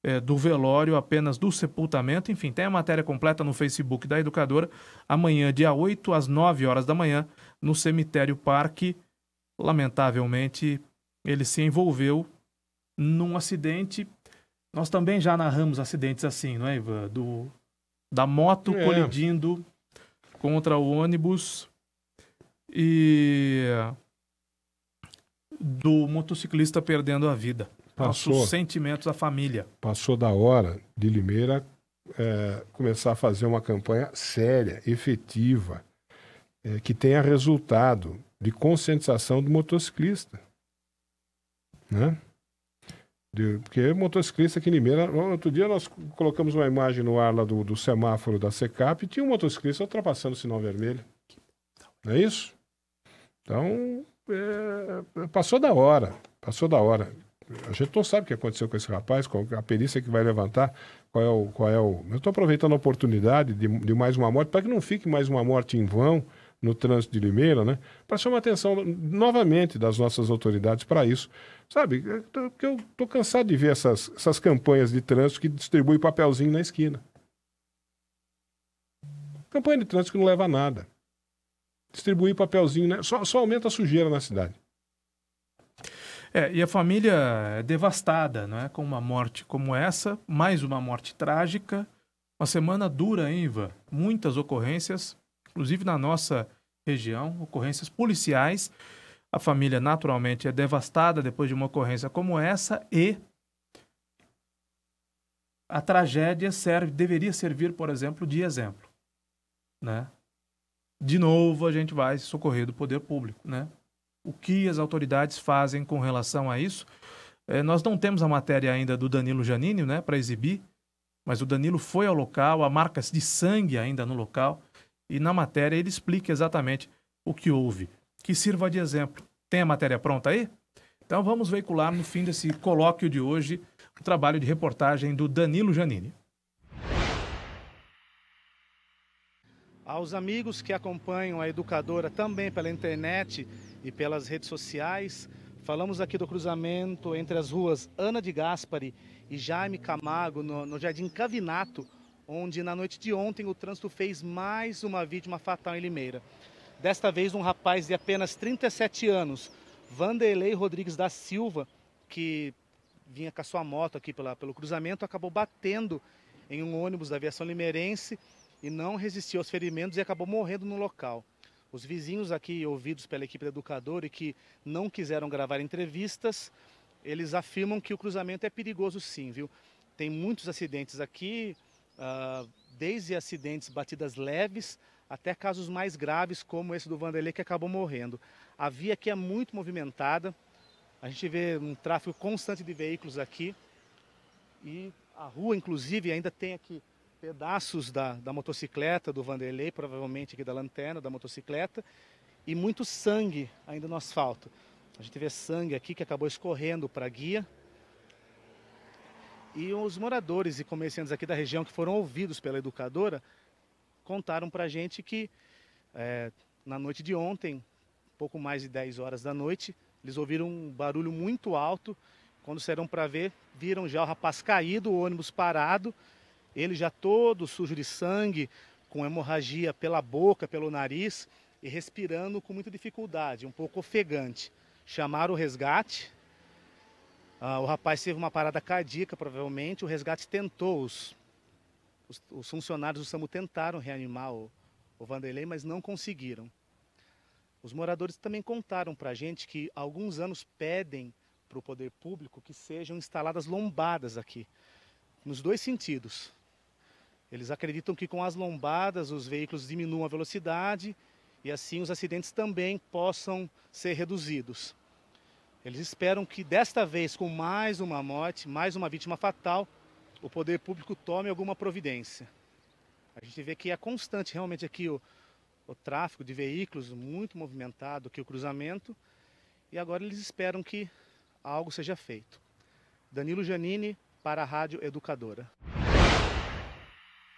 é, do velório, apenas do sepultamento. Enfim, tem a matéria completa no Facebook da educadora. Amanhã, dia 8, às 9 horas da manhã, no cemitério Parque. Lamentavelmente, ele se envolveu num acidente. Nós também já narramos acidentes assim, não é, Ivan? Do, da moto é. colidindo contra o ônibus e do motociclista perdendo a vida. Passou, Nossos sentimentos à família. Passou da hora de Limeira é, começar a fazer uma campanha séria, efetiva, é, que tenha resultado de conscientização do motociclista. Né? De, porque motociclista aqui em Limeira, outro dia nós colocamos uma imagem no ar lá do, do semáforo da SECAP e tinha um motociclista ultrapassando o sinal vermelho. Não é isso? Então, é, passou da hora, passou da hora. A gente não sabe o que aconteceu com esse rapaz, qual é a perícia que vai levantar, qual é o. Qual é o... Eu estou aproveitando a oportunidade de, de mais uma morte, para que não fique mais uma morte em vão no trânsito de Limeira, né? Para chamar a atenção novamente das nossas autoridades para isso. Sabe, porque eu estou cansado de ver essas, essas campanhas de trânsito que distribuem papelzinho na esquina. Campanha de trânsito que não leva a nada distribuir papelzinho, né? Só, só aumenta a sujeira na cidade. É, e a família é devastada, não é? Com uma morte como essa, mais uma morte trágica. Uma semana dura, hein, Ivan? Muitas ocorrências, inclusive na nossa região, ocorrências policiais. A família naturalmente é devastada depois de uma ocorrência como essa e a tragédia serve, deveria servir, por exemplo, de exemplo, né? de novo a gente vai socorrer do poder público, né? O que as autoridades fazem com relação a isso? É, nós não temos a matéria ainda do Danilo Janine, né, para exibir, mas o Danilo foi ao local, há marcas de sangue ainda no local, e na matéria ele explica exatamente o que houve. Que sirva de exemplo. Tem a matéria pronta aí? Então vamos veicular no fim desse colóquio de hoje o trabalho de reportagem do Danilo Janine. aos amigos que acompanham a educadora também pela internet e pelas redes sociais. Falamos aqui do cruzamento entre as ruas Ana de Gaspari e Jaime Camargo, no, no Jardim Cavinato, onde na noite de ontem o trânsito fez mais uma vítima fatal em Limeira. Desta vez, um rapaz de apenas 37 anos, Vanderlei Rodrigues da Silva, que vinha com a sua moto aqui pela, pelo cruzamento, acabou batendo em um ônibus da aviação limeirense e não resistiu aos ferimentos e acabou morrendo no local. Os vizinhos aqui, ouvidos pela equipe educadora e que não quiseram gravar entrevistas, eles afirmam que o cruzamento é perigoso sim, viu? Tem muitos acidentes aqui, ah, desde acidentes batidas leves até casos mais graves, como esse do Vanderlei, que acabou morrendo. A via aqui é muito movimentada, a gente vê um tráfego constante de veículos aqui, e a rua, inclusive, ainda tem aqui pedaços da, da motocicleta do Vanderlei, provavelmente aqui da lanterna da motocicleta, e muito sangue ainda no asfalto. A gente vê sangue aqui que acabou escorrendo para a guia. E os moradores e comerciantes aqui da região que foram ouvidos pela educadora contaram para a gente que é, na noite de ontem, pouco mais de 10 horas da noite, eles ouviram um barulho muito alto. Quando saíram para ver, viram já o rapaz caído, o ônibus parado ele já todo sujo de sangue, com hemorragia pela boca, pelo nariz e respirando com muita dificuldade, um pouco ofegante. Chamaram o resgate. Ah, o rapaz teve uma parada cardíaca, provavelmente. O resgate tentou, os, os, os funcionários do SAMU tentaram reanimar o, o Vanderlei, mas não conseguiram. Os moradores também contaram para a gente que há alguns anos pedem para o poder público que sejam instaladas lombadas aqui, nos dois sentidos. Eles acreditam que com as lombadas os veículos diminuam a velocidade e assim os acidentes também possam ser reduzidos. Eles esperam que desta vez, com mais uma morte, mais uma vítima fatal, o poder público tome alguma providência. A gente vê que é constante realmente aqui o, o tráfego de veículos muito movimentado, aqui o cruzamento, e agora eles esperam que algo seja feito. Danilo Janini, para a Rádio Educadora.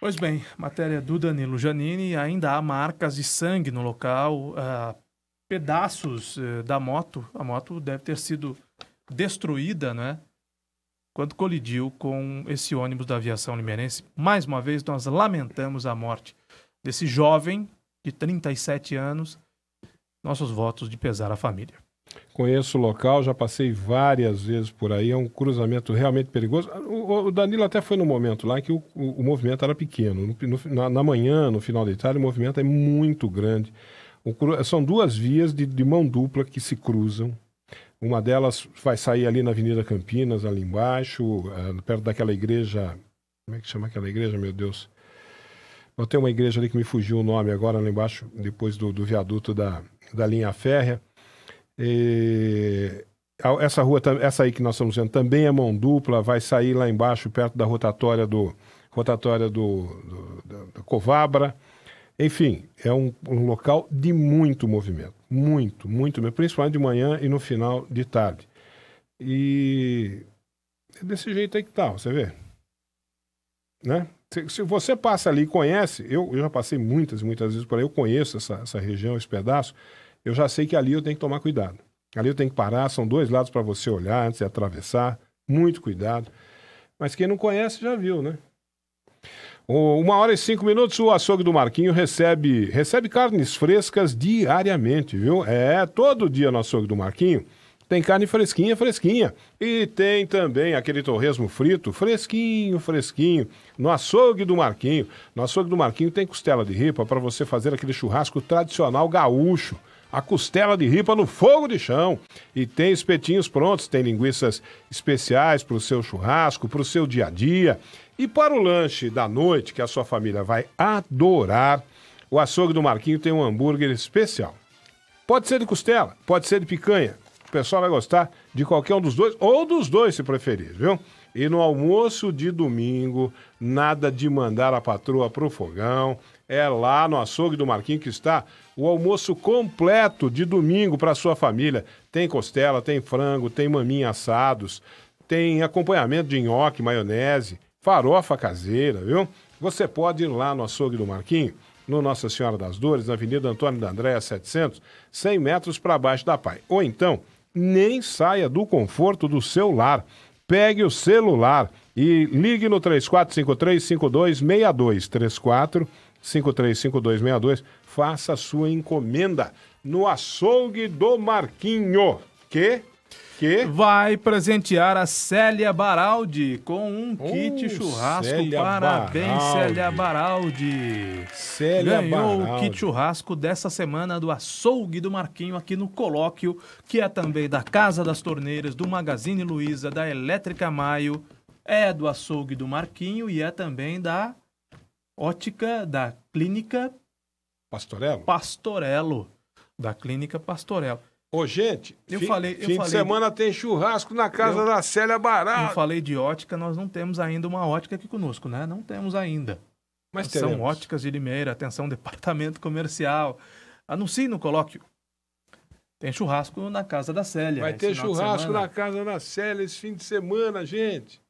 Pois bem, matéria do Danilo Janini. Ainda há marcas de sangue no local, uh, pedaços uh, da moto. A moto deve ter sido destruída, né? Quando colidiu com esse ônibus da aviação limeirense. Mais uma vez, nós lamentamos a morte desse jovem de 37 anos. Nossos votos de pesar à família conheço o local, já passei várias vezes por aí, é um cruzamento realmente perigoso. Ah, o, o Danilo até foi no momento lá que o, o, o movimento era pequeno. No, no, na, na, manhã, no final da itália o movimento é muito grande. O, são duas vias de, de, mão dupla que se cruzam. Uma delas vai sair ali na Avenida Campinas, ali embaixo, eh, perto daquela igreja. Como é que chama aquela igreja, meu Deus? Tem uma igreja ali que me fugiu o nome agora, lá embaixo, depois do, do viaduto da, da linha férrea e é, essa rua, essa aí que nós estamos vendo também é mão dupla, vai sair lá embaixo, perto da rotatória do rotatória do, do da, Covabra. Enfim, é um, um, local de muito movimento, muito, muito mesmo, principalmente de manhã e no final de tarde. E é desse jeito aí que tá, você vê. Né? Se, se você passa ali e conhece, eu, eu já passei muitas, muitas vezes por aí, eu conheço essa, essa região, esse pedaço eu já sei que ali eu tenho que tomar cuidado. Ali eu tenho que parar, são dois lados para você olhar antes de atravessar, muito cuidado. Mas quem não conhece já viu, né? Uma hora e cinco minutos, o açougue do Marquinho recebe, recebe carnes frescas diariamente, viu? É, todo dia no açougue do Marquinho tem carne fresquinha, fresquinha. E tem também aquele torresmo frito, fresquinho, fresquinho, no açougue do Marquinho. No açougue do Marquinho tem costela de ripa para você fazer aquele churrasco tradicional gaúcho a costela de ripa no fogo de chão. E tem espetinhos prontos, tem linguiças especiais para o seu churrasco, para o seu dia a dia. E para o lanche da noite, que a sua família vai adorar, o açougue do Marquinho tem um hambúrguer especial. Pode ser de costela, pode ser de picanha. O pessoal vai gostar de qualquer um dos dois, ou dos dois, se preferir, viu? E no almoço de domingo, nada de mandar a patroa pro fogão é lá no açougue do Marquinhos que está o almoço completo de domingo para sua família. Tem costela, tem frango, tem maminha assados, tem acompanhamento de nhoque, maionese, farofa caseira, viu? Você pode ir lá no açougue do Marquinhos, no Nossa Senhora das Dores, na Avenida Antônio da Andréia 700, 100 metros para baixo da Pai. Ou então, nem saia do conforto do seu lar. Pegue o celular e ligue no 3453 5262 34 535262, faça sua encomenda no açougue do Marquinho, que que vai presentear a Célia Baraldi com um oh, kit churrasco. Célia Parabéns, Baraldi. Célia Baraldi. Célia Ganhou Baraldi. o kit churrasco dessa semana do Açougue do Marquinho aqui no Colóquio, que é também da Casa das Torneiras, do Magazine Luiza, da Elétrica Maio, é do Açougue do Marquinho e é também da ótica da clínica Pastorello. Pastorello, da clínica Pastorello. Ô, gente, eu fim, falei, eu fim falei de semana tem churrasco na casa eu, da Célia Barato. Eu falei de ótica, nós não temos ainda uma ótica aqui conosco, né? Não temos ainda. Mas Atenção teremos. óticas de Limeira, atenção departamento comercial. Anuncie no colóquio. Tem churrasco na casa da Célia. Vai ter churrasco na casa da Célia esse fim de semana, gente.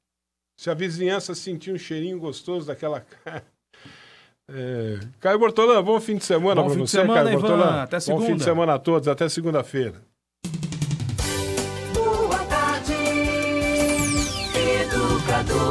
Se a vizinhança sentir um cheirinho gostoso daquela É... Caio Bortolã, bom fim de semana para você, semana, Caio Ivan. Bortolã. Até segunda. Bom fim de semana a todos, até segunda-feira.